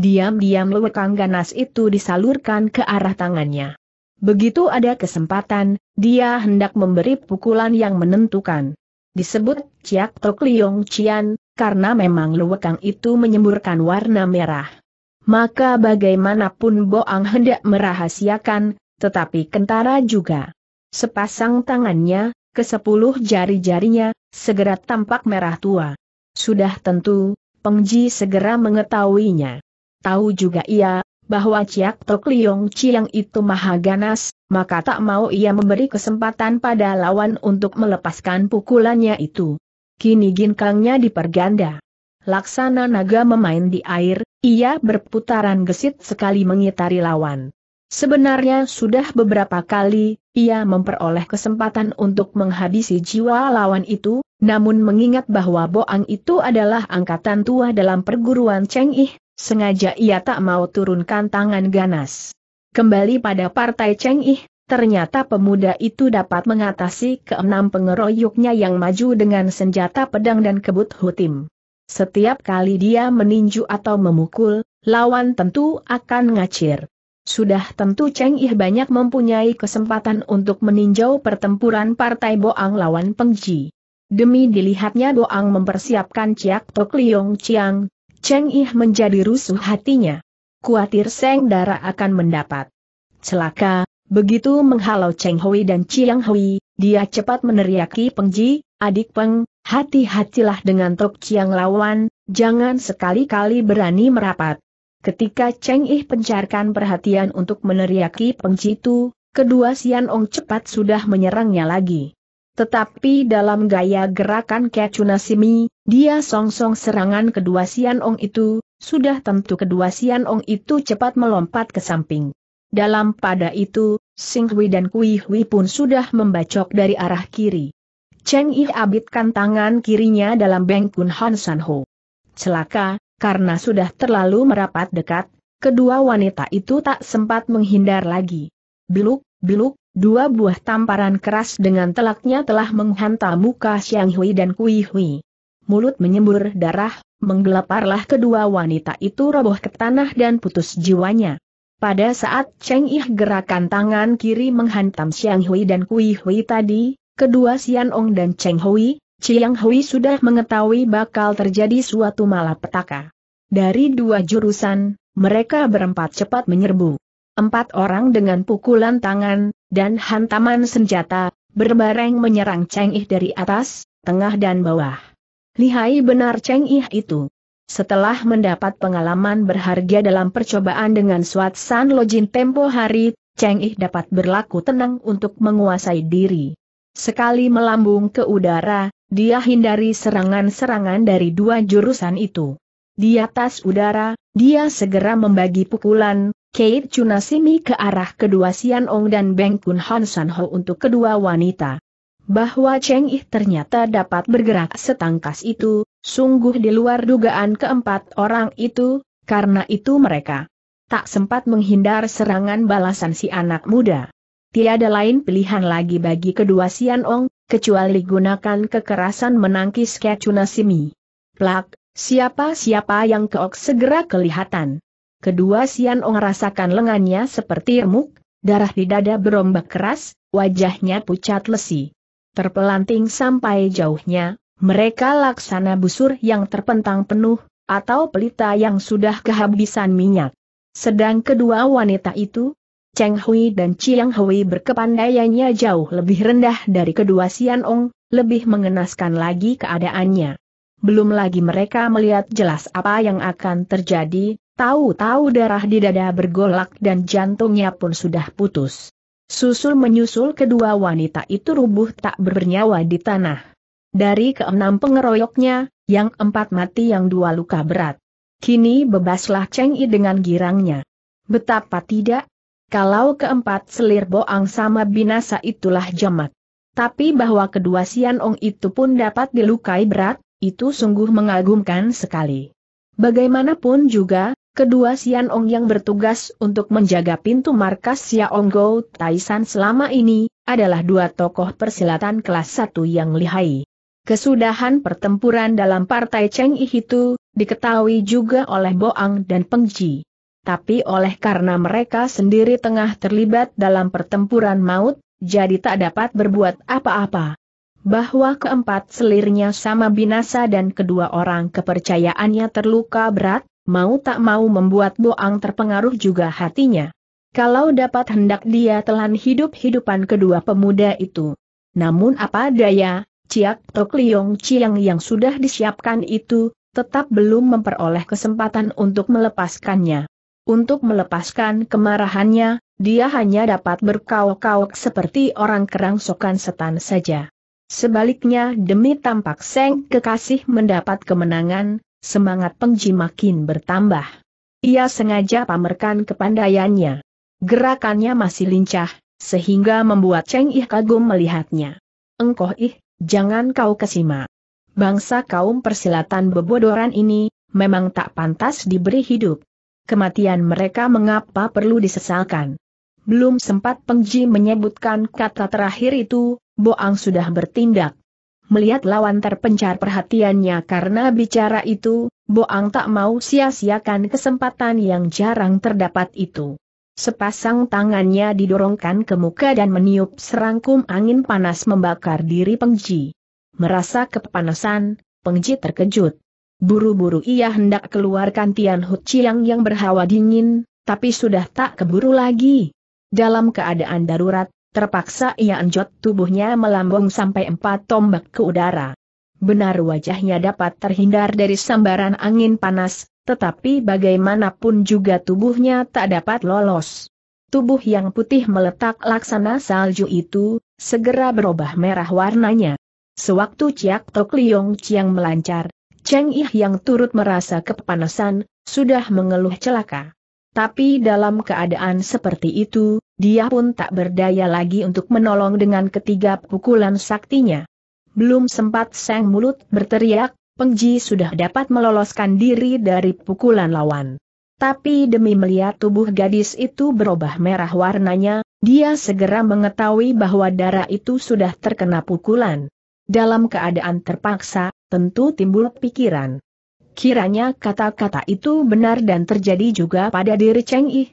Diam-diam lewekang ganas itu disalurkan ke arah tangannya. Begitu ada kesempatan, dia hendak memberi pukulan yang menentukan. Disebut Ciak Tok Liong Cian, karena memang lewekang itu menyemburkan warna merah. Maka bagaimanapun Boang hendak merahasiakan, tetapi kentara juga. Sepasang tangannya, ke sepuluh jari-jarinya, segera tampak merah tua. Sudah tentu, Pengji segera mengetahuinya. Tahu juga ia, bahwa Ciak Tok Liong Chiang itu maha ganas, maka tak mau ia memberi kesempatan pada lawan untuk melepaskan pukulannya itu. Kini ginkangnya diperganda. Laksana naga memain di air, ia berputaran gesit sekali mengitari lawan. Sebenarnya sudah beberapa kali, ia memperoleh kesempatan untuk menghabisi jiwa lawan itu, namun mengingat bahwa Boang itu adalah angkatan tua dalam perguruan Cheng Ih, sengaja ia tak mau turunkan tangan ganas. Kembali pada partai Cheng Ih, ternyata pemuda itu dapat mengatasi keenam pengeroyoknya yang maju dengan senjata pedang dan kebut hutim. Setiap kali dia meninju atau memukul, lawan tentu akan ngacir. Sudah tentu Cheng Ih banyak mempunyai kesempatan untuk meninjau pertempuran Partai Boang lawan Pengji. Demi dilihatnya Boang mempersiapkan Ciak Tok Liong Chiang, Cheng Ih menjadi rusuh hatinya. Kuatir Seng Dara akan mendapat celaka, begitu menghalau Cheng Hui dan Chiang Hui, dia cepat meneriaki Pengji, adik Peng, hati-hatilah dengan Tok Chiang lawan, jangan sekali-kali berani merapat. Ketika Cheng Yi pencarkan perhatian untuk meneriaki pengcitu, kedua Sian Ong cepat sudah menyerangnya lagi. Tetapi dalam gaya gerakan Kecunasimi, dia song -song serangan kedua Sian Ong itu, sudah tentu kedua Sian Ong itu cepat melompat ke samping. Dalam pada itu, Sing Hui dan Kui Hui pun sudah membacok dari arah kiri. Cheng Yi abitkan tangan kirinya dalam bengkun Han San Ho. Celaka, karena sudah terlalu merapat dekat, kedua wanita itu tak sempat menghindar lagi. Biluk, biluk, dua buah tamparan keras dengan telaknya telah menghantam muka Xiang Hui dan Kui Hui. Mulut menyembur darah, menggelaparlah kedua wanita itu roboh ke tanah dan putus jiwanya. Pada saat Cheng Ih gerakan tangan kiri menghantam Xiang Hui dan Kui Hui tadi, kedua Xian Ong dan Cheng Hui, Chiang Hui sudah mengetahui bakal terjadi suatu malapetaka. Dari dua jurusan, mereka berempat cepat menyerbu. Empat orang dengan pukulan tangan, dan hantaman senjata, berbareng menyerang Cheng Ih dari atas, tengah dan bawah. Lihai benar Cheng Ih itu. Setelah mendapat pengalaman berharga dalam percobaan dengan Suat San Lojin tempo hari, Cheng Ih dapat berlaku tenang untuk menguasai diri. Sekali melambung ke udara, dia hindari serangan-serangan dari dua jurusan itu. Di atas udara, dia segera membagi pukulan, Kate Chunasimi ke arah kedua Sian Ong dan Beng Kun Han San Ho untuk kedua wanita. Bahwa Cheng Ih ternyata dapat bergerak setangkas itu, sungguh di luar dugaan keempat orang itu, karena itu mereka tak sempat menghindar serangan balasan si anak muda tiada lain pilihan lagi bagi kedua Sian Ong, kecuali gunakan kekerasan menangkis Kecuna Simi. Plak, siapa-siapa yang keok segera kelihatan. Kedua Sian Ong rasakan lengannya seperti remuk, darah di dada berombak keras, wajahnya pucat lesi. Terpelanting sampai jauhnya, mereka laksana busur yang terpentang penuh, atau pelita yang sudah kehabisan minyak. Sedang kedua wanita itu, Cheng Hui dan Chiang Hui berkepandaiannya jauh lebih rendah dari kedua Sian Ong, lebih mengenaskan lagi keadaannya. Belum lagi mereka melihat jelas apa yang akan terjadi, tahu-tahu darah di dada bergolak dan jantungnya pun sudah putus. Susul menyusul kedua wanita itu rubuh tak bernyawa di tanah. Dari keenam pengeroyoknya, yang empat mati yang dua luka berat. Kini bebaslah Cheng Yi dengan girangnya. Betapa tidak, kalau keempat selir boang sama binasa itulah jamak. Tapi bahwa kedua Sian Ong itu pun dapat dilukai berat, itu sungguh mengagumkan sekali. Bagaimanapun juga, kedua Sian Ong yang bertugas untuk menjaga pintu markas Siaong Go Taisan selama ini, adalah dua tokoh persilatan kelas satu yang lihai. Kesudahan pertempuran dalam partai Cheng Yi itu, diketahui juga oleh Boang dan Pengji tapi oleh karena mereka sendiri tengah terlibat dalam pertempuran maut, jadi tak dapat berbuat apa-apa. Bahwa keempat selirnya sama binasa dan kedua orang kepercayaannya terluka berat, mau tak mau membuat Boang terpengaruh juga hatinya. Kalau dapat hendak dia telan hidup-hidupan kedua pemuda itu. Namun apa daya, Ciak Tok Liong Chiang yang sudah disiapkan itu, tetap belum memperoleh kesempatan untuk melepaskannya. Untuk melepaskan kemarahannya, dia hanya dapat berkauk-kauk seperti orang kerangsokan setan saja. Sebaliknya demi tampak Seng Kekasih mendapat kemenangan, semangat Pengji makin bertambah. Ia sengaja pamerkan kepandaiannya. Gerakannya masih lincah, sehingga membuat Cheng Ih kagum melihatnya. Engkoh ih, jangan kau kesima. Bangsa kaum persilatan bebodoran ini, memang tak pantas diberi hidup kematian mereka mengapa perlu disesalkan. Belum sempat Pengji menyebutkan kata terakhir itu, Boang sudah bertindak. Melihat lawan terpencar perhatiannya karena bicara itu, Boang tak mau sia-siakan kesempatan yang jarang terdapat itu. Sepasang tangannya didorongkan ke muka dan meniup serangkum angin panas membakar diri Pengji. Merasa kepanasan, Pengji terkejut. Buru-buru ia hendak keluarkan Tian Hu Chiang yang berhawa dingin, tapi sudah tak keburu lagi. Dalam keadaan darurat, terpaksa ia enjot tubuhnya melambung sampai empat tombak ke udara. Benar wajahnya dapat terhindar dari sambaran angin panas, tetapi bagaimanapun juga tubuhnya tak dapat lolos. Tubuh yang putih meletak laksana salju itu, segera berubah merah warnanya. Sewaktu Ciak Tok Liong Ciang melancar, Cheng Ih yang turut merasa kepanasan, sudah mengeluh celaka. Tapi dalam keadaan seperti itu, dia pun tak berdaya lagi untuk menolong dengan ketiga pukulan saktinya. Belum sempat Seng Mulut berteriak, Pengji sudah dapat meloloskan diri dari pukulan lawan. Tapi demi melihat tubuh gadis itu berubah merah warnanya, dia segera mengetahui bahwa darah itu sudah terkena pukulan. Dalam keadaan terpaksa, tentu timbul pikiran. Kiranya kata-kata itu benar dan terjadi juga pada diri Cheng Yi.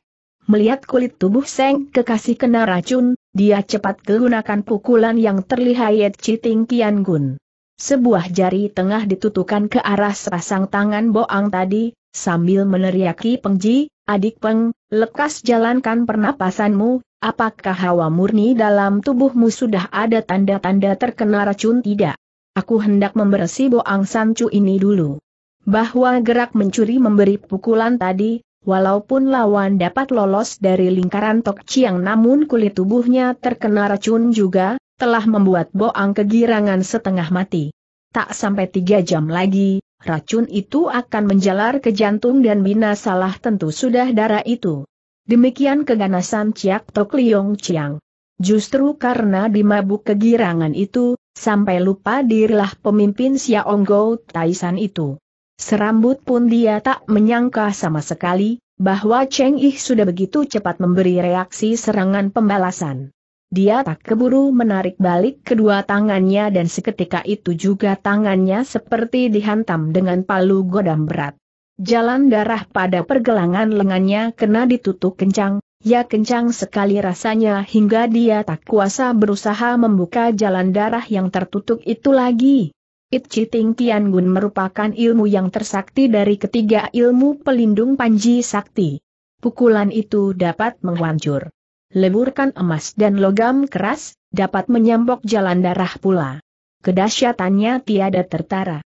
Melihat kulit tubuh Seng kekasih kena racun, dia cepat menggunakan pukulan yang terlihat Citing Kian Gun. Sebuah jari tengah ditutukan ke arah sepasang tangan Boang tadi, sambil meneriaki Peng Ji, adik Peng, lekas jalankan pernapasanmu, apakah hawa murni dalam tubuhmu sudah ada tanda-tanda terkena racun tidak? Aku hendak memberesi Boang Sancu ini dulu. Bahwa gerak mencuri memberi pukulan tadi, walaupun lawan dapat lolos dari lingkaran Tok Chiang namun kulit tubuhnya terkena racun juga, telah membuat Boang kegirangan setengah mati. Tak sampai tiga jam lagi, racun itu akan menjalar ke jantung dan binasalah tentu sudah darah itu. Demikian keganasan Ciak Tok Liong Chiang. Justru karena dimabuk kegirangan itu, Sampai lupa dirilah pemimpin Xiaonggo Taisan itu. Serambut pun dia tak menyangka sama sekali, bahwa Cheng Yi sudah begitu cepat memberi reaksi serangan pembalasan. Dia tak keburu menarik balik kedua tangannya dan seketika itu juga tangannya seperti dihantam dengan palu godam berat. Jalan darah pada pergelangan lengannya kena ditutup kencang, Ya kencang sekali rasanya hingga dia tak kuasa berusaha membuka jalan darah yang tertutup itu lagi. It Ting Tian Gun merupakan ilmu yang tersakti dari ketiga ilmu pelindung Panji Sakti. Pukulan itu dapat menghancur, leburkan emas dan logam keras, dapat menyambok jalan darah pula. Kedahsyatannya tiada tertara.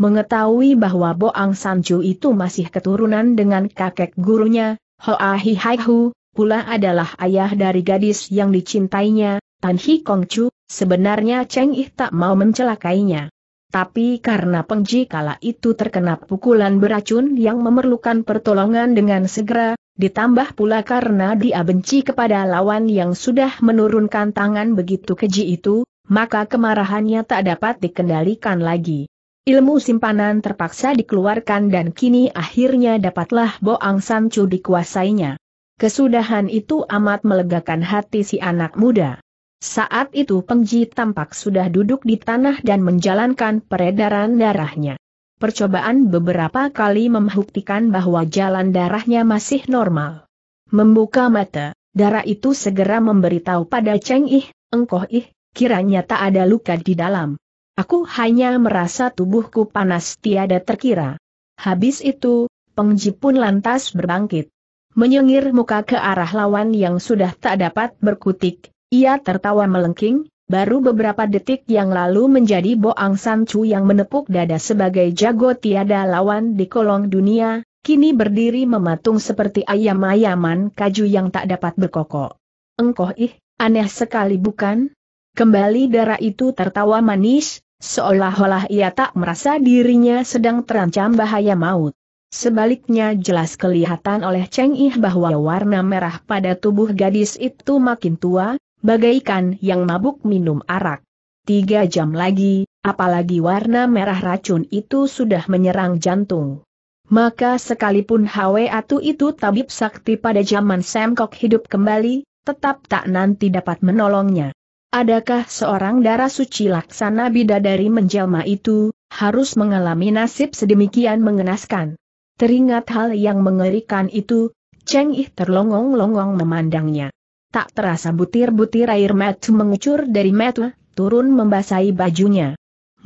Mengetahui bahwa Boang Sanju itu masih keturunan dengan kakek gurunya, Hoa Hi Hai Hu, pula adalah ayah dari gadis yang dicintainya, Tan Hi Kong Chu, sebenarnya Cheng Ih tak mau mencelakainya. Tapi karena Pengji kala itu terkena pukulan beracun yang memerlukan pertolongan dengan segera, ditambah pula karena dia benci kepada lawan yang sudah menurunkan tangan begitu keji itu, maka kemarahannya tak dapat dikendalikan lagi. Ilmu simpanan terpaksa dikeluarkan dan kini akhirnya dapatlah Boang Sancu dikuasainya. Kesudahan itu amat melegakan hati si anak muda. Saat itu Pengji tampak sudah duduk di tanah dan menjalankan peredaran darahnya. Percobaan beberapa kali membuktikan bahwa jalan darahnya masih normal. Membuka mata, darah itu segera memberitahu pada Cheng Ih, Engkoh Ih, kiranya tak ada luka di dalam. Aku hanya merasa tubuhku panas tiada terkira. Habis itu, Pengji pun lantas berbangkit menyengir muka ke arah lawan yang sudah tak dapat berkutik. Ia tertawa melengking, baru beberapa detik yang lalu menjadi Boang San Chu yang menepuk dada sebagai jago tiada lawan di kolong dunia, kini berdiri mematung seperti ayam-ayaman kaju yang tak dapat berkokok. Engkoh ih, aneh sekali bukan? Kembali darah itu tertawa manis, seolah-olah ia tak merasa dirinya sedang terancam bahaya maut. Sebaliknya jelas kelihatan oleh Cheng Ih bahwa warna merah pada tubuh gadis itu makin tua, bagaikan yang mabuk minum arak. Tiga jam lagi, apalagi warna merah racun itu sudah menyerang jantung. Maka sekalipun Hwe Atu itu tabib sakti pada zaman Semkok hidup kembali, tetap tak nanti dapat menolongnya. Adakah seorang darah suci laksana bidadari menjelma itu, harus mengalami nasib sedemikian mengenaskan? Teringat hal yang mengerikan itu, Cheng Yi terlongong-longong memandangnya. Tak terasa butir-butir air mata mengucur dari mata, turun membasahi bajunya.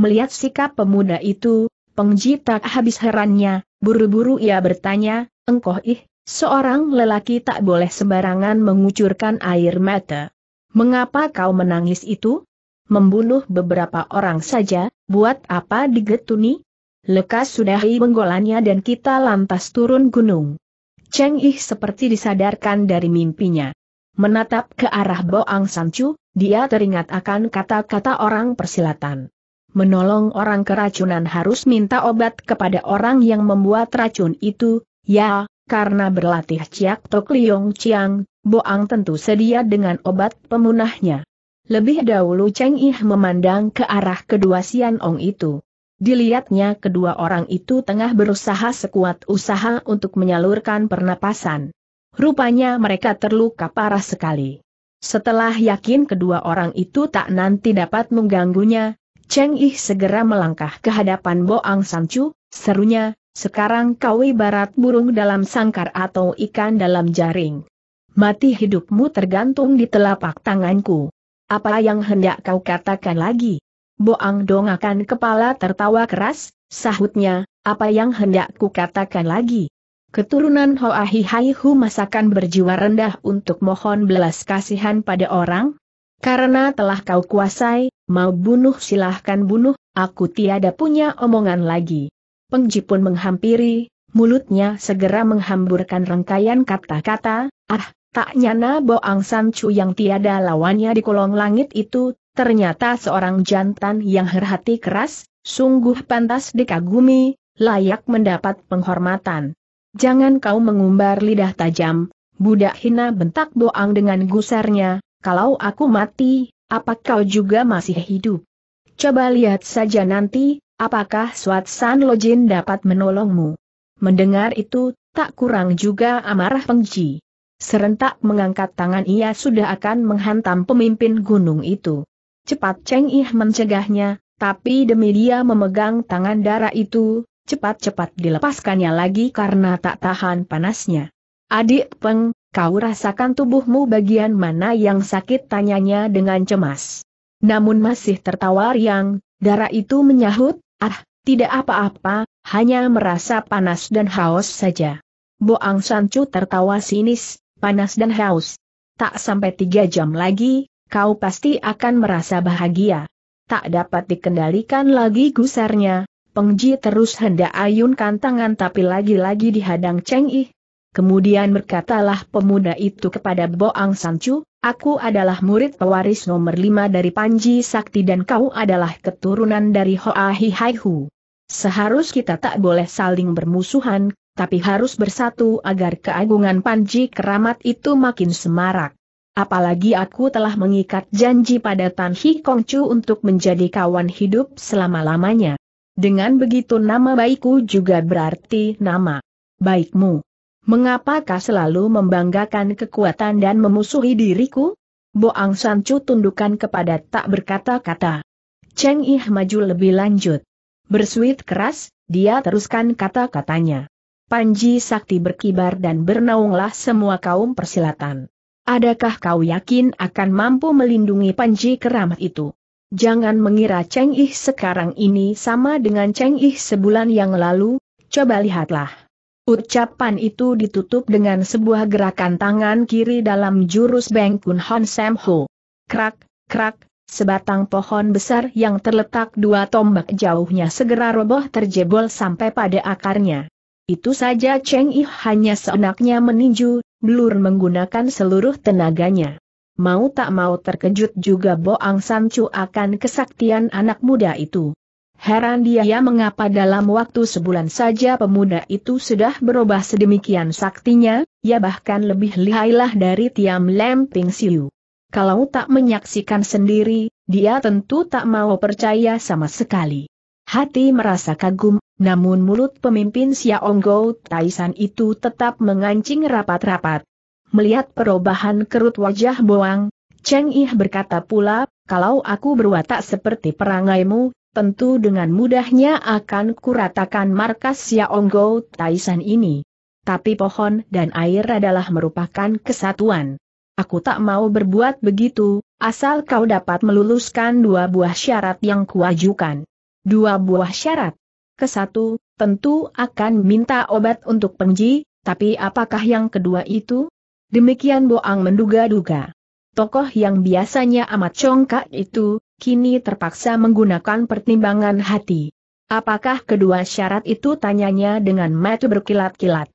Melihat sikap pemuda itu, Pengji tak habis herannya, buru-buru ia bertanya, engkoh ih, seorang lelaki tak boleh sembarangan mengucurkan air mata. Mengapa kau menangis itu? Membunuh beberapa orang saja, buat apa digetuni? Lekas sudahi benggolannya dan kita lantas turun gunung. Cheng Yi seperti disadarkan dari mimpinya. Menatap ke arah Boang Sancu, dia teringat akan kata-kata orang persilatan. Menolong orang keracunan harus minta obat kepada orang yang membuat racun itu, ya, karena berlatih Ciak Tok Liong Chiang, Boang tentu sedia dengan obat pemunahnya. Lebih dahulu Cheng Yi memandang ke arah kedua Sian Ong itu. Dilihatnya kedua orang itu tengah berusaha sekuat usaha untuk menyalurkan pernapasan. Rupanya mereka terluka parah sekali. Setelah yakin kedua orang itu tak nanti dapat mengganggunya, Cheng Yi segera melangkah ke hadapan Boang Sanchu, serunya, sekarang kau ibarat burung dalam sangkar atau ikan dalam jaring. Mati hidupmu tergantung di telapak tanganku. Apa yang hendak kau katakan lagi? Boang Dong akan kepala tertawa keras, sahutnya, apa yang hendak ku katakan lagi? Keturunan Hai Hu masakan berjiwa rendah untuk mohon belas kasihan pada orang? Karena telah kau kuasai, mau bunuh silahkan bunuh, aku tiada punya omongan lagi. Pengji pun menghampiri, mulutnya segera menghamburkan rangkaian kata-kata, ah, tak nyana Boang Sancu yang tiada lawannya di kolong langit itu, ternyata seorang jantan yang herhati keras, sungguh pantas dikagumi, layak mendapat penghormatan. Jangan kau mengumbar lidah tajam, budak hina bentak doang dengan gusarnya, kalau aku mati, apa kau juga masih hidup? Coba lihat saja nanti, apakah Swat San Lojin dapat menolongmu. Mendengar itu, tak kurang juga amarah pengji. Serentak mengangkat tangan ia sudah akan menghantam pemimpin gunung itu. Cepat Cheng Ih mencegahnya, tapi demi dia memegang tangan darah itu, cepat-cepat dilepaskannya lagi karena tak tahan panasnya. Adik Peng, kau rasakan tubuhmu bagian mana yang sakit tanyanya dengan cemas. Namun masih tertawa riang, darah itu menyahut, ah, tidak apa-apa, hanya merasa panas dan haus saja. Boang Sancu tertawa sinis, panas dan haus. Tak sampai tiga jam lagi, kau pasti akan merasa bahagia. Tak dapat dikendalikan lagi gusarnya, Pengji terus hendak ayunkan tangan tapi lagi-lagi dihadang Cheng Yi. Kemudian berkatalah pemuda itu kepada Boang Sancu, aku adalah murid pewaris nomor lima dari Panji Sakti dan kau adalah keturunan dari Hoa Hi Hai Hu. Seharus kita tak boleh saling bermusuhan, tapi harus bersatu agar keagungan Panji Keramat itu makin semarak. Apalagi aku telah mengikat janji pada Tan Hi Kong Chu untuk menjadi kawan hidup selama-lamanya. Dengan begitu nama baikku juga berarti nama baikmu. Mengapakah selalu membanggakan kekuatan dan memusuhi diriku? Boang San Chu tundukan kepada tak berkata-kata. Cheng Ih maju lebih lanjut. Bersuit keras, dia teruskan kata-katanya. Panji Sakti berkibar dan bernaunglah semua kaum persilatan. Adakah kau yakin akan mampu melindungi Panji Keramat itu? Jangan mengira Cheng Ih sekarang ini sama dengan Cheng Ih sebulan yang lalu, coba lihatlah. Ucapan itu ditutup dengan sebuah gerakan tangan kiri dalam jurus Beng Kun Hon Sam Ho. Krak, krak, sebatang pohon besar yang terletak dua tombak jauhnya segera roboh terjebol sampai pada akarnya. Itu saja Cheng Ih hanya seenaknya meninju, blur menggunakan seluruh tenaganya. Mau tak mau terkejut juga Boang Sancu akan kesaktian anak muda itu. Heran dia ya mengapa dalam waktu sebulan saja pemuda itu sudah berubah sedemikian saktinya, ya bahkan lebih lihailah dari Tiam Lemping Siu. Kalau tak menyaksikan sendiri, dia tentu tak mau percaya sama sekali. Hati merasa kagum, namun mulut pemimpin Xiaonggo Taisan itu tetap mengancing rapat-rapat. Melihat perubahan kerut wajah Boang, Cheng Ih berkata pula, kalau aku berwatak seperti perangaimu, tentu dengan mudahnya akan kuratakan markas Xiaonggo Taisan ini. Tapi pohon dan air adalah merupakan kesatuan. Aku tak mau berbuat begitu, asal kau dapat meluluskan dua buah syarat yang kuajukan dua buah syarat. Kesatu, tentu akan minta obat untuk penji, tapi apakah yang kedua itu? Demikian Boang menduga-duga. Tokoh yang biasanya amat congkak itu, kini terpaksa menggunakan pertimbangan hati. Apakah kedua syarat itu tanyanya dengan mata berkilat-kilat.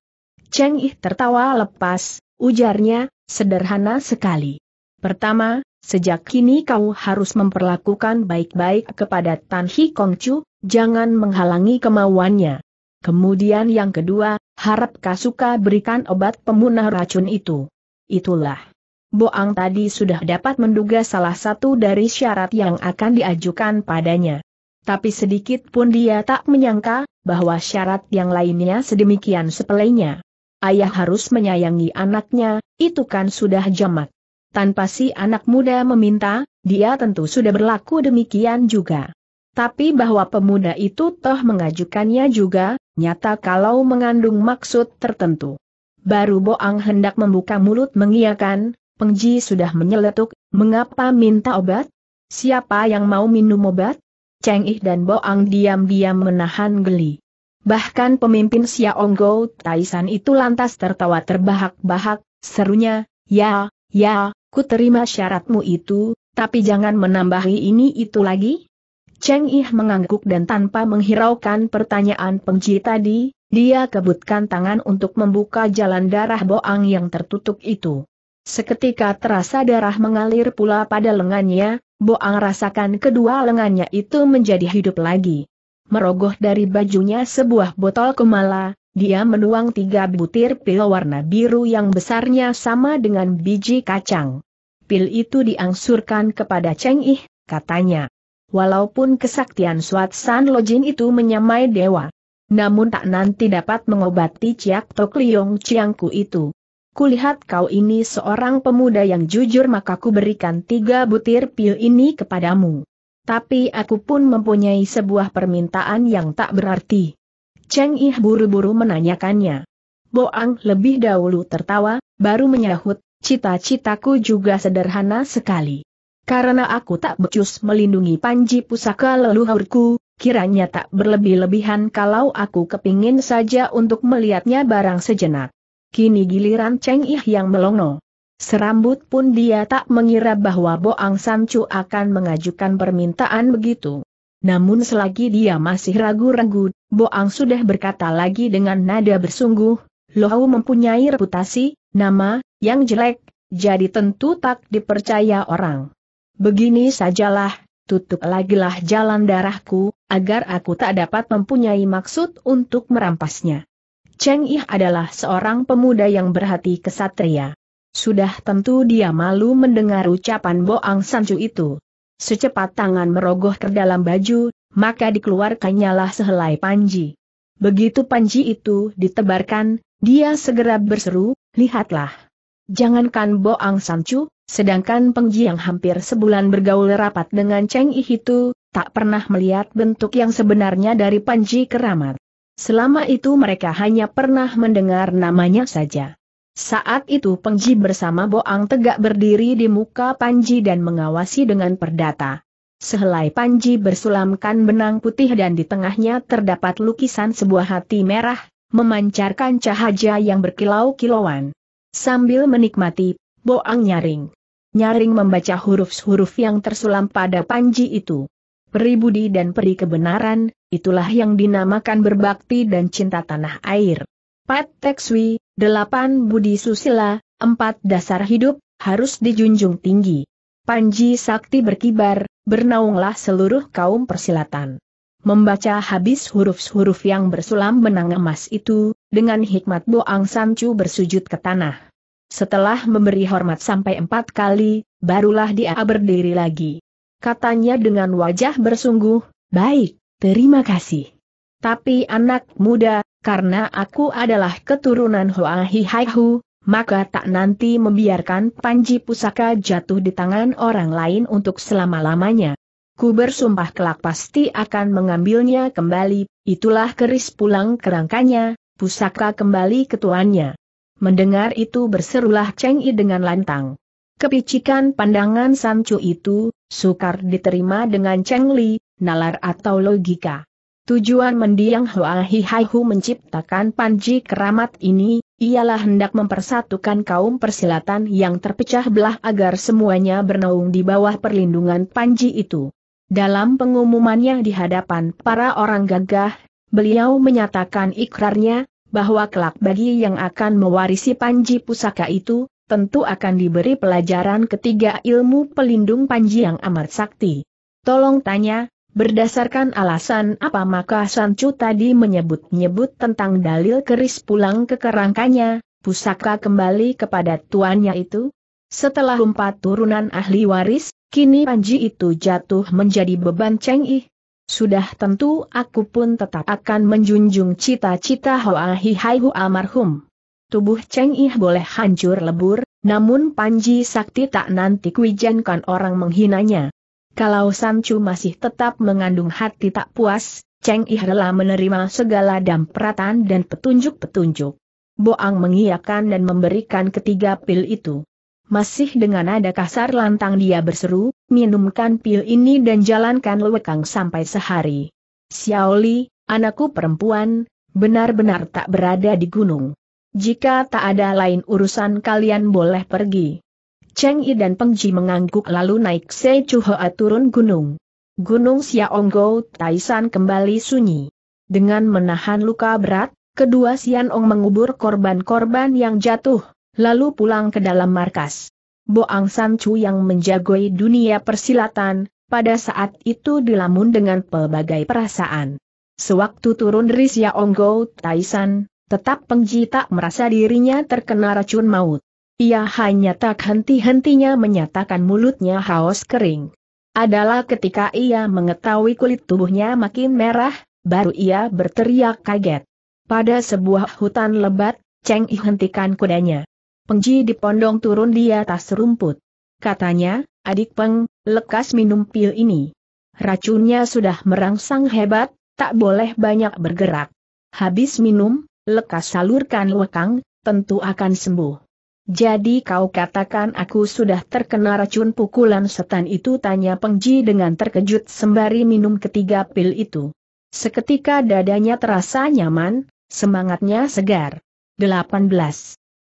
Cheng Ih tertawa lepas, ujarnya, sederhana sekali. Pertama, Sejak kini kau harus memperlakukan baik-baik kepada Tan Hi Kong Chu, jangan menghalangi kemauannya. Kemudian yang kedua, harap Kasuka berikan obat pemunah racun itu. Itulah. Boang tadi sudah dapat menduga salah satu dari syarat yang akan diajukan padanya. Tapi sedikit pun dia tak menyangka, bahwa syarat yang lainnya sedemikian sepelenya. Ayah harus menyayangi anaknya, itu kan sudah jamak tanpa si anak muda meminta, dia tentu sudah berlaku demikian juga. Tapi bahwa pemuda itu toh mengajukannya juga, nyata kalau mengandung maksud tertentu. Baru Boang hendak membuka mulut mengiakan, Pengji sudah menyeletuk, mengapa minta obat? Siapa yang mau minum obat? Cheng Ih dan Boang diam-diam menahan geli. Bahkan pemimpin Onggo Taisan itu lantas tertawa terbahak-bahak, serunya, ya, ya, Ku terima syaratmu itu, tapi jangan menambahi ini itu lagi. Cheng Ih mengangguk dan tanpa menghiraukan pertanyaan pengji tadi, dia kebutkan tangan untuk membuka jalan darah boang yang tertutup itu. Seketika terasa darah mengalir pula pada lengannya, boang rasakan kedua lengannya itu menjadi hidup lagi. Merogoh dari bajunya sebuah botol kumala, dia menuang tiga butir pil warna biru yang besarnya sama dengan biji kacang. Pil itu diangsurkan kepada Cheng Ih, katanya. Walaupun kesaktian Suat San Lojin itu menyamai dewa. Namun tak nanti dapat mengobati Ciak Tok Liong Ciangku itu. Kulihat kau ini seorang pemuda yang jujur maka ku berikan tiga butir pil ini kepadamu. Tapi aku pun mempunyai sebuah permintaan yang tak berarti. Cheng Ih buru-buru menanyakannya. Boang lebih dahulu tertawa, baru menyahut, cita-citaku juga sederhana sekali. Karena aku tak becus melindungi panji pusaka leluhurku, kiranya tak berlebih-lebihan kalau aku kepingin saja untuk melihatnya barang sejenak. Kini giliran Cheng Ih yang melongo. Serambut pun dia tak mengira bahwa Boang Sancu akan mengajukan permintaan begitu. Namun selagi dia masih ragu-ragu, Boang sudah berkata lagi dengan nada bersungguh, Lohau mempunyai reputasi, nama, yang jelek, jadi tentu tak dipercaya orang. Begini sajalah, tutup lagi lah jalan darahku, agar aku tak dapat mempunyai maksud untuk merampasnya. Cheng Yi adalah seorang pemuda yang berhati kesatria. Sudah tentu dia malu mendengar ucapan Boang Sanju itu. Secepat tangan merogoh ke dalam baju, maka dikeluarkannya lah sehelai panji. Begitu panji itu ditebarkan, dia segera berseru, lihatlah. Jangankan Boang Sancu, sedangkan Pengji yang hampir sebulan bergaul rapat dengan Cheng Yi itu, tak pernah melihat bentuk yang sebenarnya dari panji keramat. Selama itu mereka hanya pernah mendengar namanya saja. Saat itu Pengji bersama Boang tegak berdiri di muka Panji dan mengawasi dengan perdata. Sehelai Panji bersulamkan benang putih dan di tengahnya terdapat lukisan sebuah hati merah, memancarkan cahaya yang berkilau-kilauan. Sambil menikmati, Boang nyaring. Nyaring membaca huruf-huruf yang tersulam pada Panji itu. Peribudi dan peri kebenaran, itulah yang dinamakan berbakti dan cinta tanah air. Pat Tekswi, 8 Budi Susila, empat Dasar Hidup, harus dijunjung tinggi. Panji Sakti berkibar, bernaunglah seluruh kaum persilatan. Membaca habis huruf-huruf yang bersulam menang emas itu, dengan hikmat Boang Sancu bersujud ke tanah. Setelah memberi hormat sampai empat kali, barulah dia berdiri lagi. Katanya dengan wajah bersungguh, baik, terima kasih. Tapi anak muda, karena aku adalah keturunan Hoa Hu, maka tak nanti membiarkan panji pusaka jatuh di tangan orang lain untuk selama-lamanya. Ku bersumpah kelak pasti akan mengambilnya kembali, itulah keris pulang kerangkanya, pusaka kembali ke tuannya. Mendengar itu berserulah Cheng Yi dengan lantang. Kepicikan pandangan Sancu itu, sukar diterima dengan Cheng Li, nalar atau logika. Tujuan mendiang Hoa Hihaihu menciptakan panji keramat ini, ialah hendak mempersatukan kaum persilatan yang terpecah belah agar semuanya bernaung di bawah perlindungan panji itu. Dalam pengumumannya di hadapan para orang gagah, beliau menyatakan ikrarnya, bahwa kelak bagi yang akan mewarisi panji pusaka itu, tentu akan diberi pelajaran ketiga ilmu pelindung panji yang amat sakti. Tolong tanya, Berdasarkan alasan apa maka Sancu tadi menyebut-nyebut tentang dalil keris pulang ke kerangkanya, pusaka kembali kepada tuannya itu? Setelah empat turunan ahli waris, kini Panji itu jatuh menjadi beban Cheng Sudah tentu aku pun tetap akan menjunjung cita-cita Hoa Hai Hua almarhum. Tubuh Cheng Ih boleh hancur lebur, namun Panji Sakti tak nanti kuijankan orang menghinanya. Kalau Sancu masih tetap mengandung hati tak puas, Cheng Ih rela menerima segala dampratan dan petunjuk-petunjuk. Boang mengiyakan dan memberikan ketiga pil itu. Masih dengan nada kasar lantang dia berseru, minumkan pil ini dan jalankan lewekang sampai sehari. Xiaoli, anakku perempuan, benar-benar tak berada di gunung. Jika tak ada lain urusan kalian boleh pergi. Cheng Yi dan Peng Ji mengangguk lalu naik Se Chu Hoa turun gunung. Gunung Xiaonggo Taisan kembali sunyi. Dengan menahan luka berat, kedua Sian Ong mengubur korban-korban yang jatuh, lalu pulang ke dalam markas. Boang San Chu yang menjagoi dunia persilatan, pada saat itu dilamun dengan pelbagai perasaan. Sewaktu turun dari Xiaonggo Taisan, tetap Peng Ji tak merasa dirinya terkena racun maut. Ia hanya tak henti-hentinya menyatakan mulutnya haus kering. Adalah ketika ia mengetahui kulit tubuhnya makin merah, baru ia berteriak kaget. Pada sebuah hutan lebat, Cheng I hentikan kudanya. Pengji di pondong turun di atas rumput. Katanya, adik Peng, lekas minum pil ini. Racunnya sudah merangsang hebat, tak boleh banyak bergerak. Habis minum, lekas salurkan lekang, tentu akan sembuh. Jadi kau katakan aku sudah terkena racun pukulan setan itu tanya Pengji dengan terkejut sembari minum ketiga pil itu. Seketika dadanya terasa nyaman, semangatnya segar. 18.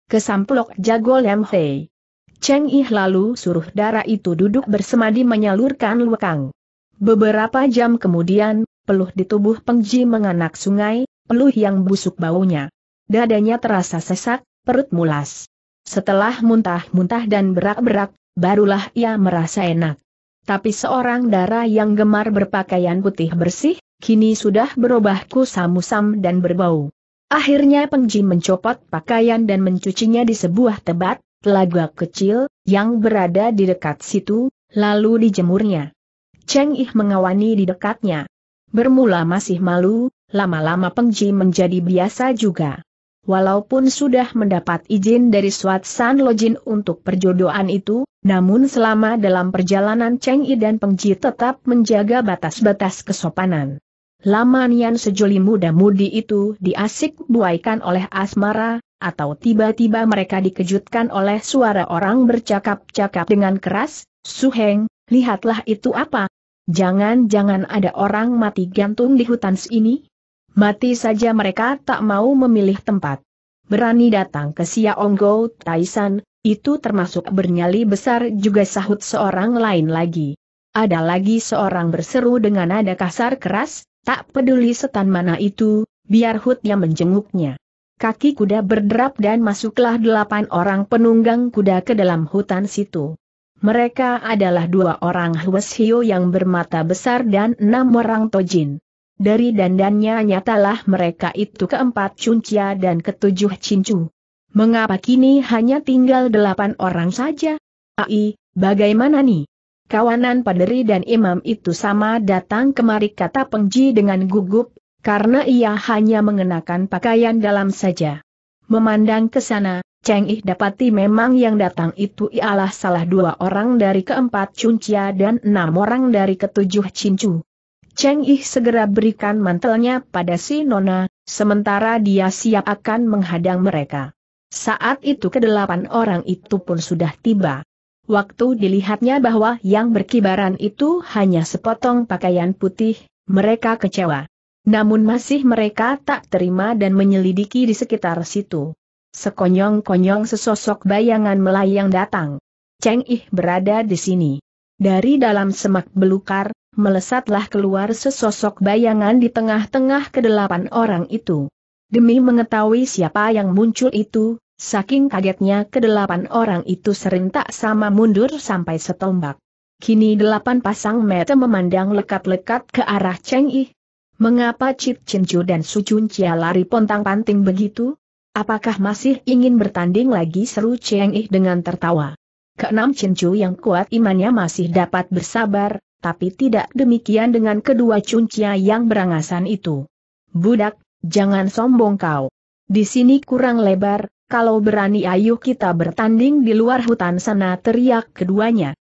Kesamplok jago Lem Hei. Cheng Ih lalu suruh darah itu duduk bersemadi menyalurkan lekang. Beberapa jam kemudian, peluh di tubuh Pengji menganak sungai, peluh yang busuk baunya. Dadanya terasa sesak, perut mulas. Setelah muntah-muntah dan berak-berak, barulah ia merasa enak. Tapi seorang darah yang gemar berpakaian putih bersih, kini sudah berubah kusam-musam dan berbau. Akhirnya Pengji mencopot pakaian dan mencucinya di sebuah tebat, telaga kecil, yang berada di dekat situ, lalu dijemurnya. Cheng Ih mengawani di dekatnya. Bermula masih malu, lama-lama Pengji menjadi biasa juga. Walaupun sudah mendapat izin dari Suat San Lojin untuk perjodohan itu, namun selama dalam perjalanan Cheng Yi dan Peng Ji tetap menjaga batas-batas kesopanan. Lama Nian sejoli muda-mudi itu diasik buaikan oleh asmara, atau tiba-tiba mereka dikejutkan oleh suara orang bercakap-cakap dengan keras, Suheng, lihatlah itu apa? Jangan-jangan ada orang mati gantung di hutan sini? Mati saja mereka tak mau memilih tempat. Berani datang ke Siaonggo Taisan, itu termasuk bernyali besar juga sahut seorang lain lagi. Ada lagi seorang berseru dengan nada kasar keras, tak peduli setan mana itu, biar Hut yang menjenguknya. Kaki kuda berderap dan masuklah delapan orang penunggang kuda ke dalam hutan situ. Mereka adalah dua orang Hwes yang bermata besar dan enam orang Tojin dari dandannya nyatalah mereka itu keempat cuncia dan ketujuh cincu. Mengapa kini hanya tinggal delapan orang saja? Ai, bagaimana nih? Kawanan paderi dan imam itu sama datang kemari kata pengji dengan gugup, karena ia hanya mengenakan pakaian dalam saja. Memandang ke sana, Cheng Ih dapati memang yang datang itu ialah salah dua orang dari keempat cuncia dan enam orang dari ketujuh cincu. Cheng Ih segera berikan mantelnya pada si Nona, sementara dia siap akan menghadang mereka. Saat itu kedelapan orang itu pun sudah tiba. Waktu dilihatnya bahwa yang berkibaran itu hanya sepotong pakaian putih, mereka kecewa. Namun masih mereka tak terima dan menyelidiki di sekitar situ. Sekonyong-konyong sesosok bayangan melayang datang. Cheng Ih berada di sini. Dari dalam semak belukar, melesatlah keluar sesosok bayangan di tengah-tengah kedelapan orang itu. Demi mengetahui siapa yang muncul itu, saking kagetnya kedelapan orang itu serentak sama mundur sampai setombak. Kini delapan pasang mata memandang lekat-lekat ke arah Cheng Yi. Mengapa Cip Chu dan Su Jun Cia lari pontang-panting begitu? Apakah masih ingin bertanding lagi seru Cheng Yi dengan tertawa? Keenam Chu yang kuat imannya masih dapat bersabar, tapi tidak demikian dengan kedua cuncia yang berangasan itu. Budak, jangan sombong kau. Di sini kurang lebar, kalau berani ayo kita bertanding di luar hutan sana teriak keduanya.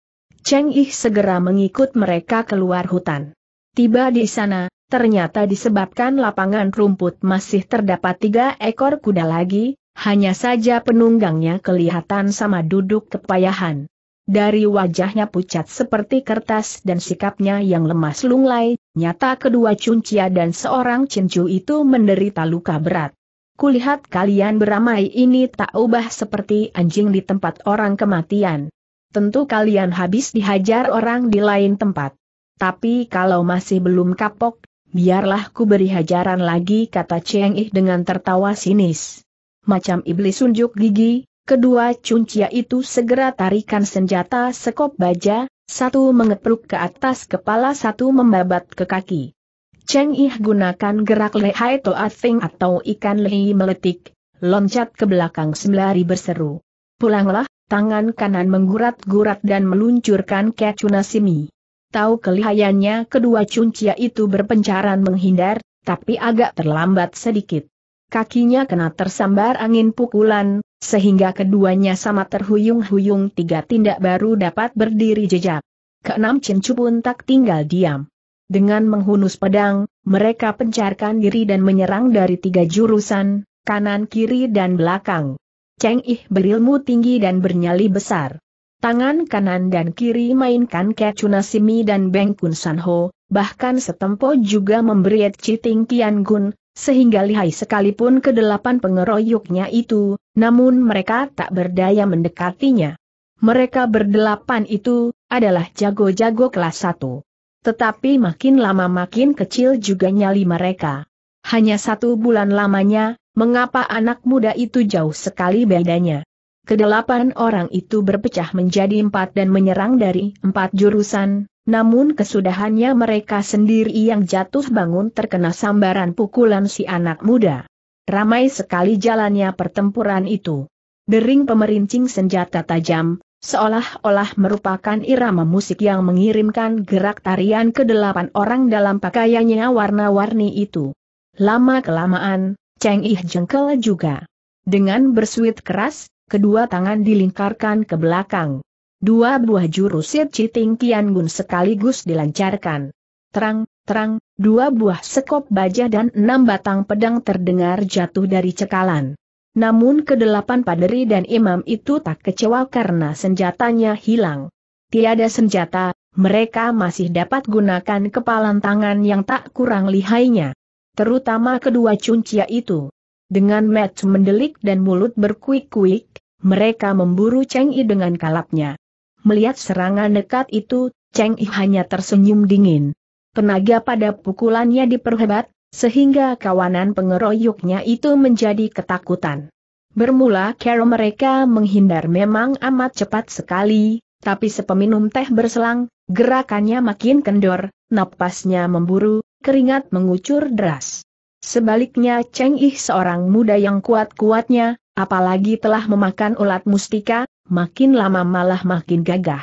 Cheng Ih segera mengikut mereka keluar hutan. Tiba di sana, ternyata disebabkan lapangan rumput masih terdapat tiga ekor kuda lagi, hanya saja penunggangnya kelihatan sama duduk kepayahan. Dari wajahnya pucat seperti kertas dan sikapnya yang lemas lunglai, nyata kedua Cuncia dan seorang Cincu itu menderita luka berat. Kulihat kalian beramai ini tak ubah seperti anjing di tempat orang kematian. Tentu kalian habis dihajar orang di lain tempat. Tapi kalau masih belum kapok, biarlah ku beri hajaran lagi kata Cheng Ih dengan tertawa sinis. Macam iblis unjuk gigi, Kedua cuncia itu segera tarikan senjata sekop baja, satu mengepruk ke atas kepala satu membabat ke kaki. Cheng Ih gunakan gerak lehai toating atau ikan lehi meletik, loncat ke belakang sembari berseru. Pulanglah, tangan kanan menggurat-gurat dan meluncurkan kecuna simi. Tahu kelihayannya kedua cuncia itu berpencaran menghindar, tapi agak terlambat sedikit. Kakinya kena tersambar angin pukulan, sehingga keduanya sama terhuyung-huyung tiga tindak baru dapat berdiri jejak. Keenam Cincu pun tak tinggal diam. Dengan menghunus pedang, mereka pencarkan diri dan menyerang dari tiga jurusan, kanan kiri dan belakang. Cheng Ih berilmu tinggi dan bernyali besar. Tangan kanan dan kiri mainkan Kecunasimi dan Beng Kun San Ho, bahkan setempo juga memberi Ting Kian Gun, sehingga lihai sekalipun kedelapan pengeroyoknya itu, namun mereka tak berdaya mendekatinya. Mereka berdelapan itu adalah jago-jago kelas satu. Tetapi makin lama makin kecil juga nyali mereka. Hanya satu bulan lamanya, mengapa anak muda itu jauh sekali bedanya. Kedelapan orang itu berpecah menjadi empat dan menyerang dari empat jurusan, namun kesudahannya mereka sendiri yang jatuh bangun terkena sambaran pukulan si anak muda. Ramai sekali jalannya pertempuran itu. Dering pemerincing senjata tajam, seolah-olah merupakan irama musik yang mengirimkan gerak tarian ke delapan orang dalam pakaiannya warna-warni itu. Lama-kelamaan, Cheng Ih jengkel juga. Dengan bersuit keras, kedua tangan dilingkarkan ke belakang. Dua buah jurus Citing Kian Gun sekaligus dilancarkan. Terang, terang, dua buah sekop baja dan enam batang pedang terdengar jatuh dari cekalan. Namun kedelapan paderi dan imam itu tak kecewa karena senjatanya hilang. Tiada senjata, mereka masih dapat gunakan kepalan tangan yang tak kurang lihainya. Terutama kedua cuncia itu. Dengan match mendelik dan mulut berkuik-kuik, mereka memburu Cheng Yi dengan kalapnya. Melihat serangan dekat itu, Cheng Yi hanya tersenyum dingin. Tenaga pada pukulannya diperhebat, sehingga kawanan pengeroyoknya itu menjadi ketakutan. Bermula kera mereka menghindar memang amat cepat sekali, tapi sepeminum teh berselang, gerakannya makin kendor, napasnya memburu, keringat mengucur deras. Sebaliknya Cheng Yi seorang muda yang kuat-kuatnya, apalagi telah memakan ulat mustika, makin lama malah makin gagah.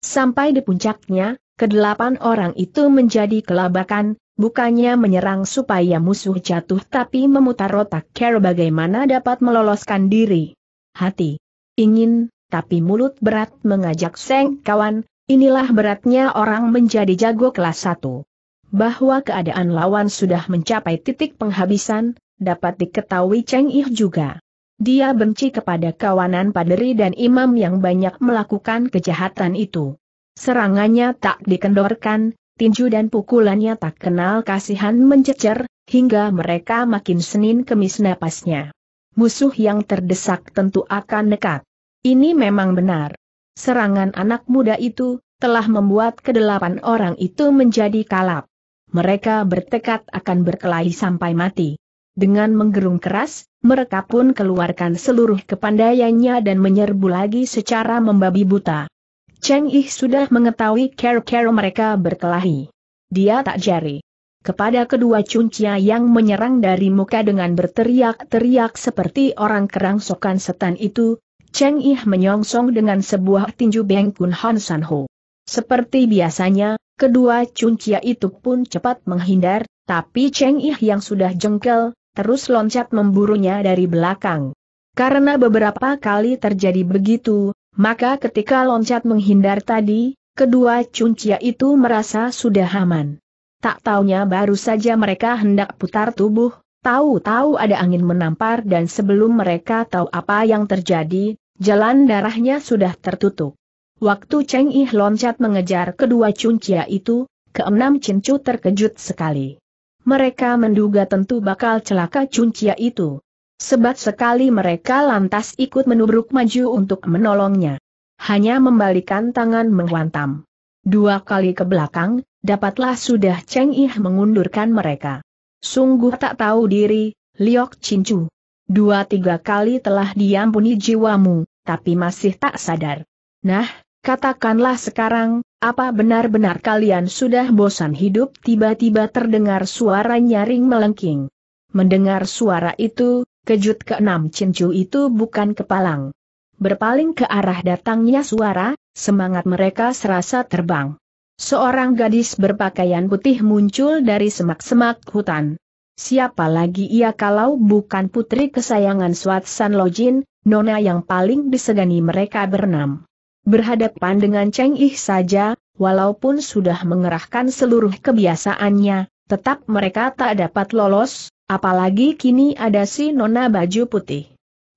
Sampai di puncaknya, kedelapan orang itu menjadi kelabakan, bukannya menyerang supaya musuh jatuh tapi memutar otak care bagaimana dapat meloloskan diri. Hati ingin, tapi mulut berat mengajak seng kawan, inilah beratnya orang menjadi jago kelas satu. Bahwa keadaan lawan sudah mencapai titik penghabisan, dapat diketahui Cheng Ih juga. Dia benci kepada kawanan paderi dan imam yang banyak melakukan kejahatan itu. Serangannya tak dikendorkan, tinju dan pukulannya tak kenal kasihan mencecer, hingga mereka makin senin kemis napasnya. Musuh yang terdesak tentu akan nekat. Ini memang benar. Serangan anak muda itu, telah membuat kedelapan orang itu menjadi kalap. Mereka bertekad akan berkelahi sampai mati. Dengan menggerung keras, mereka pun keluarkan seluruh kepandaiannya dan menyerbu lagi secara membabi buta. Cheng Yi sudah mengetahui care-care mereka berkelahi. Dia tak jari. Kepada kedua cuncia yang menyerang dari muka dengan berteriak-teriak seperti orang kerangsokan setan itu, Cheng Yi menyongsong dengan sebuah tinju Beng Kun Han San Ho. Seperti biasanya, kedua cuncia itu pun cepat menghindar, tapi Cheng Yi yang sudah jengkel, terus loncat memburunya dari belakang. Karena beberapa kali terjadi begitu, maka ketika loncat menghindar tadi, kedua cuncia itu merasa sudah aman. Tak taunya baru saja mereka hendak putar tubuh, tahu-tahu ada angin menampar dan sebelum mereka tahu apa yang terjadi, jalan darahnya sudah tertutup. Waktu Cheng Ih loncat mengejar kedua cuncia itu, keenam cincu terkejut sekali mereka menduga tentu bakal celaka cuncia itu. Sebab sekali mereka lantas ikut menubruk maju untuk menolongnya. Hanya membalikan tangan menghantam. Dua kali ke belakang, dapatlah sudah Cheng Ih mengundurkan mereka. Sungguh tak tahu diri, Liok Cincu. Dua tiga kali telah diampuni jiwamu, tapi masih tak sadar. Nah, katakanlah sekarang, apa benar-benar kalian sudah bosan hidup? Tiba-tiba terdengar suara nyaring melengking. Mendengar suara itu, kejut keenam cincu itu bukan kepalang. Berpaling ke arah datangnya suara, semangat mereka serasa terbang. Seorang gadis berpakaian putih muncul dari semak-semak hutan. Siapa lagi ia kalau bukan putri kesayangan Swatsan Lojin, nona yang paling disegani mereka bernam. Berhadapan dengan Cheng Ih saja, walaupun sudah mengerahkan seluruh kebiasaannya, tetap mereka tak dapat lolos, apalagi kini ada si nona baju putih.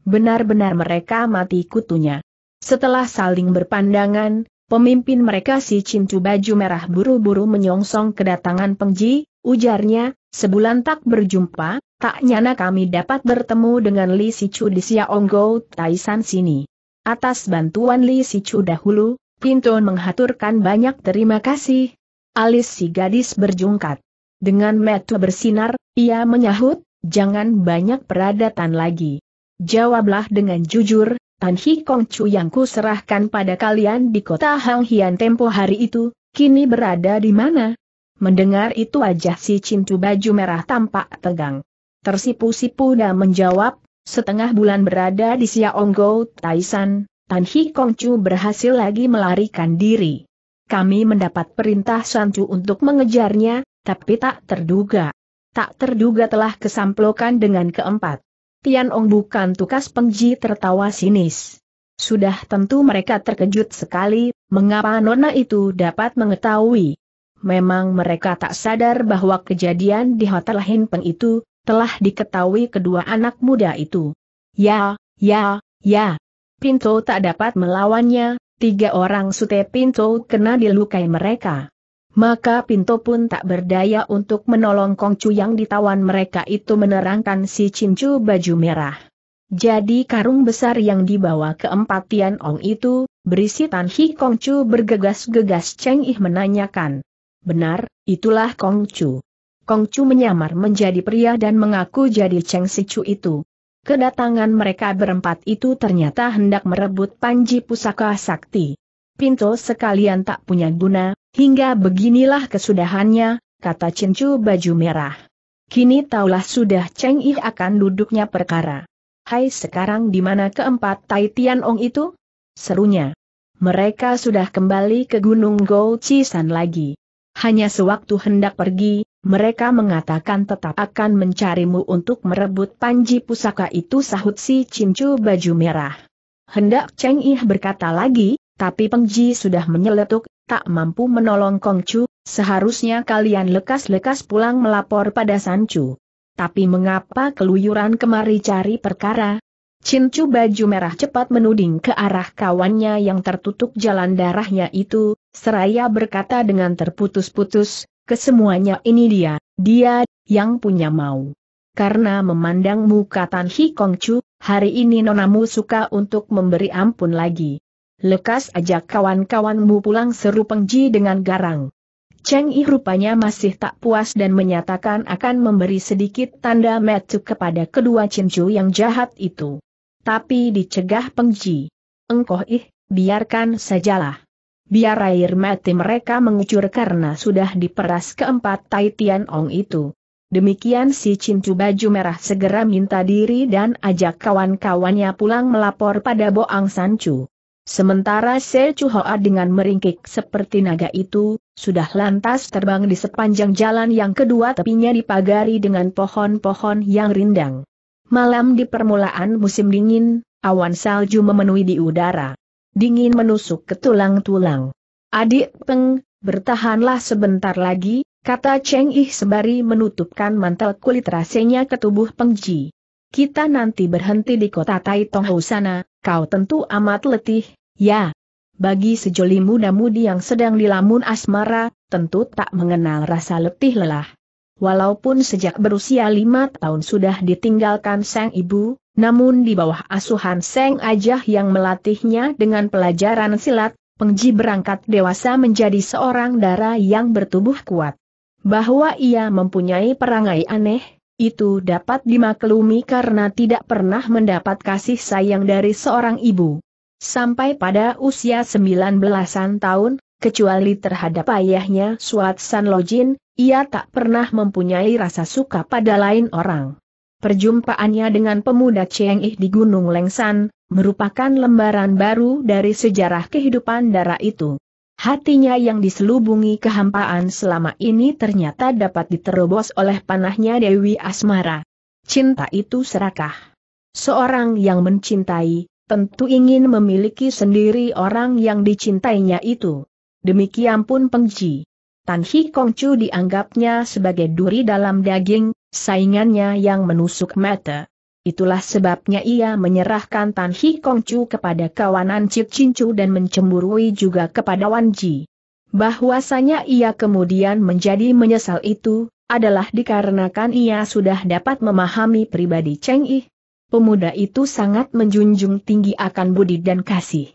Benar-benar mereka mati kutunya. Setelah saling berpandangan, pemimpin mereka si Cincu baju merah buru-buru menyongsong kedatangan Pengji, ujarnya, sebulan tak berjumpa, tak nyana kami dapat bertemu dengan Li Sicu di Siaonggo Taisan sini. Atas bantuan Li Sichu dahulu, Pinton menghaturkan banyak terima kasih. Alis si gadis berjungkat. Dengan mata bersinar, ia menyahut, jangan banyak peradatan lagi. Jawablah dengan jujur, Tan Hikong Chu yang kuserahkan pada kalian di kota Hang Hian tempo hari itu, kini berada di mana? Mendengar itu wajah si cintu baju merah tampak tegang. Tersipu-sipu dan menjawab, Setengah bulan berada di Siaonggo, Taisan, Tan Hi Chu berhasil lagi melarikan diri. Kami mendapat perintah Sancu untuk mengejarnya, tapi tak terduga. Tak terduga telah kesamplokan dengan keempat. Tian Ong bukan tukas pengji tertawa sinis. Sudah tentu mereka terkejut sekali, mengapa nona itu dapat mengetahui. Memang mereka tak sadar bahwa kejadian di Hotel Hinpeng itu, telah diketahui kedua anak muda itu. Ya, ya, ya. Pinto tak dapat melawannya, tiga orang sute Pinto kena dilukai mereka. Maka Pinto pun tak berdaya untuk menolong Kongcu yang ditawan mereka itu menerangkan si cincu baju merah. Jadi karung besar yang dibawa ke empat Tian Ong itu, berisi Tan Hi Kongcu bergegas-gegas Cheng Ih menanyakan. Benar, itulah Kongcu. Kongcu menyamar menjadi pria dan mengaku jadi Cheng Chu itu. Kedatangan mereka berempat itu ternyata hendak merebut Panji Pusaka Sakti. Pinto sekalian tak punya guna, hingga beginilah kesudahannya, kata Chu baju merah. Kini taulah sudah Cheng Yi akan duduknya perkara. Hai sekarang di mana keempat Tai Tian Ong itu? Serunya. Mereka sudah kembali ke Gunung Gou Chisan lagi. Hanya sewaktu hendak pergi, mereka mengatakan tetap akan mencarimu untuk merebut panji pusaka itu sahut si Cincu baju merah. Hendak Cheng Ih berkata lagi, tapi Pengji sudah menyeletuk, tak mampu menolong Kongcu, seharusnya kalian lekas-lekas pulang melapor pada Sancu. Tapi mengapa keluyuran kemari cari perkara? Cincu baju merah cepat menuding ke arah kawannya yang tertutup jalan darahnya itu, seraya berkata dengan terputus-putus, Kesemuanya ini dia, dia, yang punya mau. Karena memandang muka Tan Hikong Chu, hari ini nonamu suka untuk memberi ampun lagi. Lekas ajak kawan-kawanmu pulang seru pengji dengan garang. Cheng Yi rupanya masih tak puas dan menyatakan akan memberi sedikit tanda metu kepada kedua cincu yang jahat itu. Tapi dicegah Pengji. Engkau ih, biarkan sajalah biar air mati mereka mengucur karena sudah diperas keempat Tai Tian Ong itu. Demikian si Cincu Baju Merah segera minta diri dan ajak kawan-kawannya pulang melapor pada Boang Sancu. Sementara Se Chu Hoa dengan meringkik seperti naga itu, sudah lantas terbang di sepanjang jalan yang kedua tepinya dipagari dengan pohon-pohon yang rindang. Malam di permulaan musim dingin, awan salju memenuhi di udara dingin menusuk ke tulang-tulang. Adik Peng, bertahanlah sebentar lagi, kata Cheng Ih sembari menutupkan mantel kulit rasenya ke tubuh Peng Ji. Kita nanti berhenti di kota Tai Tong sana, kau tentu amat letih, ya. Bagi sejoli muda-mudi yang sedang dilamun asmara, tentu tak mengenal rasa letih lelah. Walaupun sejak berusia lima tahun sudah ditinggalkan sang ibu, namun di bawah asuhan Seng Ajah yang melatihnya dengan pelajaran silat, Pengji berangkat dewasa menjadi seorang dara yang bertubuh kuat. Bahwa ia mempunyai perangai aneh, itu dapat dimaklumi karena tidak pernah mendapat kasih sayang dari seorang ibu. Sampai pada usia 19-an tahun, kecuali terhadap ayahnya Suat San Lojin, ia tak pernah mempunyai rasa suka pada lain orang. Perjumpaannya dengan pemuda Cheng Ih di Gunung Lengsan, merupakan lembaran baru dari sejarah kehidupan darah itu. Hatinya yang diselubungi kehampaan selama ini ternyata dapat diterobos oleh panahnya Dewi Asmara. Cinta itu serakah. Seorang yang mencintai, tentu ingin memiliki sendiri orang yang dicintainya itu. Demikian pun Pengji. Tan Hi Kongcu dianggapnya sebagai duri dalam daging, Saingannya yang menusuk mata. Itulah sebabnya ia menyerahkan Tan Hi Kong Chu kepada kawanan Cik Chin Chu dan mencemburui juga kepada Wan Ji. Bahwasanya ia kemudian menjadi menyesal itu, adalah dikarenakan ia sudah dapat memahami pribadi Cheng Yi. Pemuda itu sangat menjunjung tinggi akan budi dan kasih.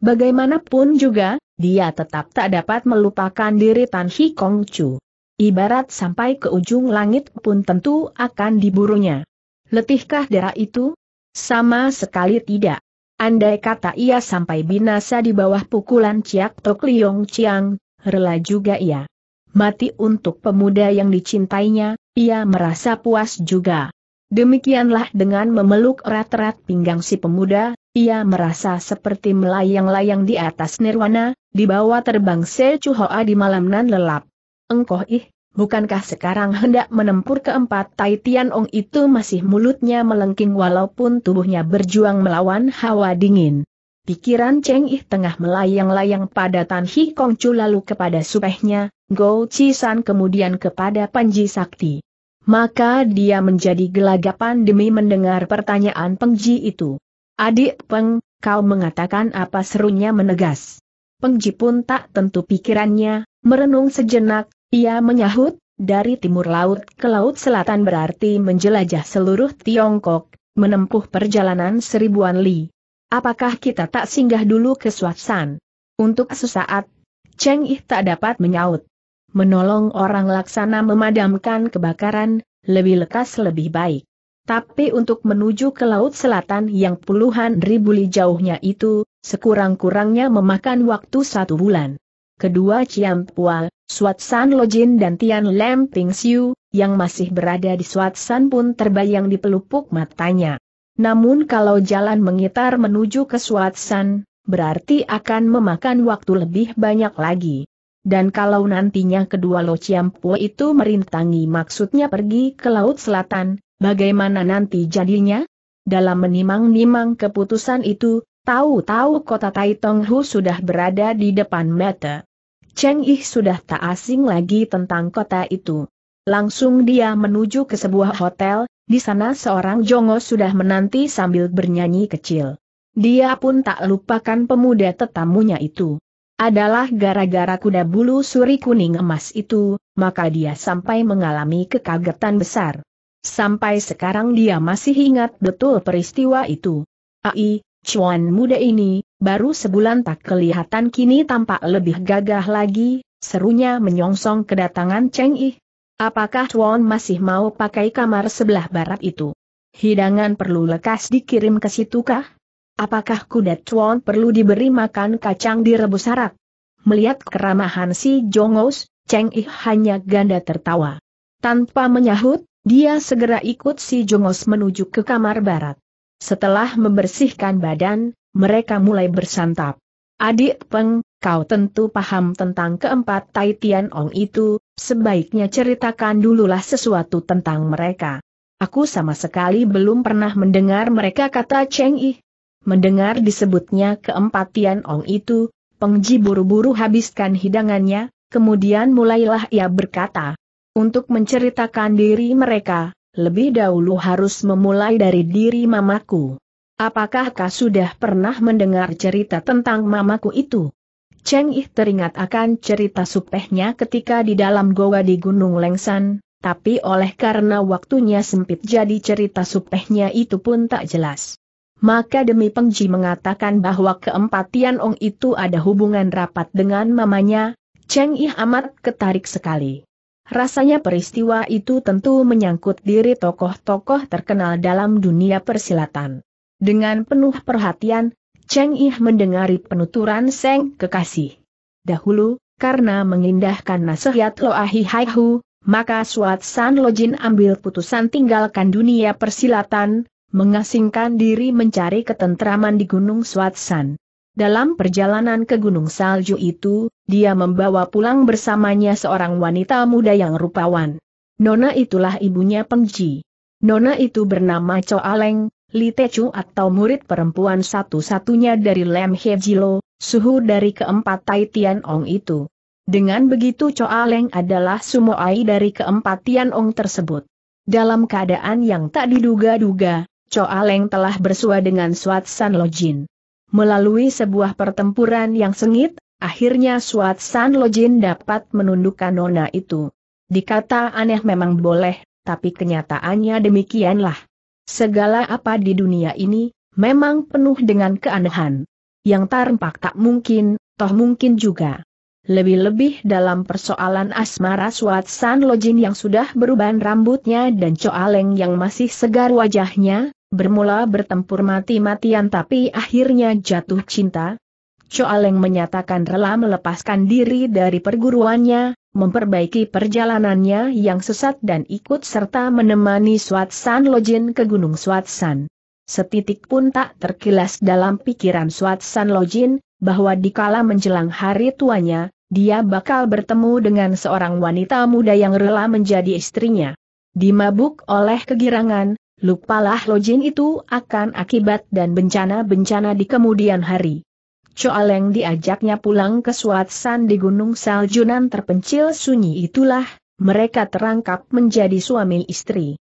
Bagaimanapun juga, dia tetap tak dapat melupakan diri Tan Hi Kong Chu. Ibarat sampai ke ujung langit pun tentu akan diburunya. Letihkah darah itu? Sama sekali tidak. Andai kata ia sampai binasa di bawah pukulan Ciak Tok Liong Chiang, rela juga ia. Mati untuk pemuda yang dicintainya, ia merasa puas juga. Demikianlah dengan memeluk erat-erat pinggang si pemuda, ia merasa seperti melayang-layang di atas nirwana, di bawah terbang Se Hoa di malam nan lelap engkoh ih, bukankah sekarang hendak menempur keempat Tai ong itu masih mulutnya melengking walaupun tubuhnya berjuang melawan hawa dingin. Pikiran Cheng Ih tengah melayang-layang pada Tan Hi Kong Chu lalu kepada supehnya, Go Chi San kemudian kepada Panji Sakti. Maka dia menjadi gelagapan demi mendengar pertanyaan Peng Ji itu. Adik Peng, kau mengatakan apa serunya menegas. Peng Ji pun tak tentu pikirannya, merenung sejenak, ia menyahut, dari timur laut ke laut selatan berarti menjelajah seluruh Tiongkok, menempuh perjalanan seribuan li. Apakah kita tak singgah dulu ke Swatsan? Untuk sesaat, Cheng Ih tak dapat menyaut. Menolong orang laksana memadamkan kebakaran, lebih lekas lebih baik. Tapi untuk menuju ke laut selatan yang puluhan ribu li jauhnya itu, sekurang-kurangnya memakan waktu satu bulan kedua Chiam Pua, Lo Lojin dan Tian Lam Ping Siu, yang masih berada di Suat San pun terbayang di pelupuk matanya. Namun kalau jalan mengitar menuju ke Suat San, berarti akan memakan waktu lebih banyak lagi. Dan kalau nantinya kedua Lo Pua itu merintangi maksudnya pergi ke Laut Selatan, bagaimana nanti jadinya? Dalam menimang-nimang keputusan itu, Tahu-tahu kota Hu sudah berada di depan mata. Cheng Yi sudah tak asing lagi tentang kota itu. Langsung dia menuju ke sebuah hotel, di sana seorang Jongo sudah menanti sambil bernyanyi kecil. Dia pun tak lupakan pemuda tetamunya itu. Adalah gara-gara kuda bulu suri kuning emas itu, maka dia sampai mengalami kekagetan besar. Sampai sekarang dia masih ingat betul peristiwa itu. Ai, Cuan muda ini, baru sebulan tak kelihatan kini tampak lebih gagah lagi, serunya menyongsong kedatangan Cheng Yi. Apakah Cuan masih mau pakai kamar sebelah barat itu? Hidangan perlu lekas dikirim ke situ kah? Apakah kuda Cuan perlu diberi makan kacang direbus arak? Melihat keramahan si Jongos, Cheng Yi hanya ganda tertawa. Tanpa menyahut, dia segera ikut si Jongos menuju ke kamar barat. Setelah membersihkan badan, mereka mulai bersantap. Adik Peng, kau tentu paham tentang keempat Tai Tian Ong itu, sebaiknya ceritakan dululah sesuatu tentang mereka. Aku sama sekali belum pernah mendengar mereka kata Cheng Yi. Mendengar disebutnya keempat Tian Ong itu, Peng Ji buru-buru habiskan hidangannya, kemudian mulailah ia berkata. Untuk menceritakan diri mereka, lebih dahulu harus memulai dari diri mamaku. Apakah kau sudah pernah mendengar cerita tentang mamaku itu? Cheng Ih teringat akan cerita supehnya ketika di dalam goa di Gunung Lengsan, tapi oleh karena waktunya sempit jadi cerita supehnya itu pun tak jelas. Maka demi Pengji mengatakan bahwa keempat Tian Ong itu ada hubungan rapat dengan mamanya, Cheng Ih amat ketarik sekali. Rasanya peristiwa itu tentu menyangkut diri tokoh-tokoh terkenal dalam dunia persilatan. Dengan penuh perhatian, Cheng Ih mendengari penuturan Seng Kekasih. Dahulu, karena mengindahkan nasihat Hai Haihu, maka Suat San Lojin ambil putusan tinggalkan dunia persilatan, mengasingkan diri mencari ketentraman di Gunung Suat San. Dalam perjalanan ke Gunung Salju itu, dia membawa pulang bersamanya seorang wanita muda yang rupawan. Nona itulah ibunya Pengji. Nona itu bernama Cho Aleng, Li Techu atau murid perempuan satu-satunya dari Lem Jilo, suhu dari keempat Tai Tian Ong itu. Dengan begitu Cho Aleng adalah sumoai dari keempat Tian Ong tersebut. Dalam keadaan yang tak diduga-duga, Cho Aleng telah bersua dengan Swat San Lo Jin. Melalui sebuah pertempuran yang sengit, Akhirnya Suat San Lojin dapat menundukkan nona itu. Dikata aneh memang boleh, tapi kenyataannya demikianlah. Segala apa di dunia ini, memang penuh dengan keanehan. Yang tampak tak mungkin, toh mungkin juga. Lebih-lebih dalam persoalan asmara Suat San Lojin yang sudah beruban rambutnya dan Coaleng yang masih segar wajahnya, bermula bertempur mati-matian tapi akhirnya jatuh cinta, Leng menyatakan rela melepaskan diri dari perguruannya, memperbaiki perjalanannya yang sesat dan ikut serta menemani Swat San Lojin ke Gunung Swat San. Setitik pun tak terkilas dalam pikiran Swat San Lojin, bahwa dikala menjelang hari tuanya, dia bakal bertemu dengan seorang wanita muda yang rela menjadi istrinya. Dimabuk oleh kegirangan, lupalah Lojin itu akan akibat dan bencana-bencana di kemudian hari yang diajaknya pulang ke Suatsan di Gunung Saljunan terpencil sunyi itulah, mereka terangkap menjadi suami istri.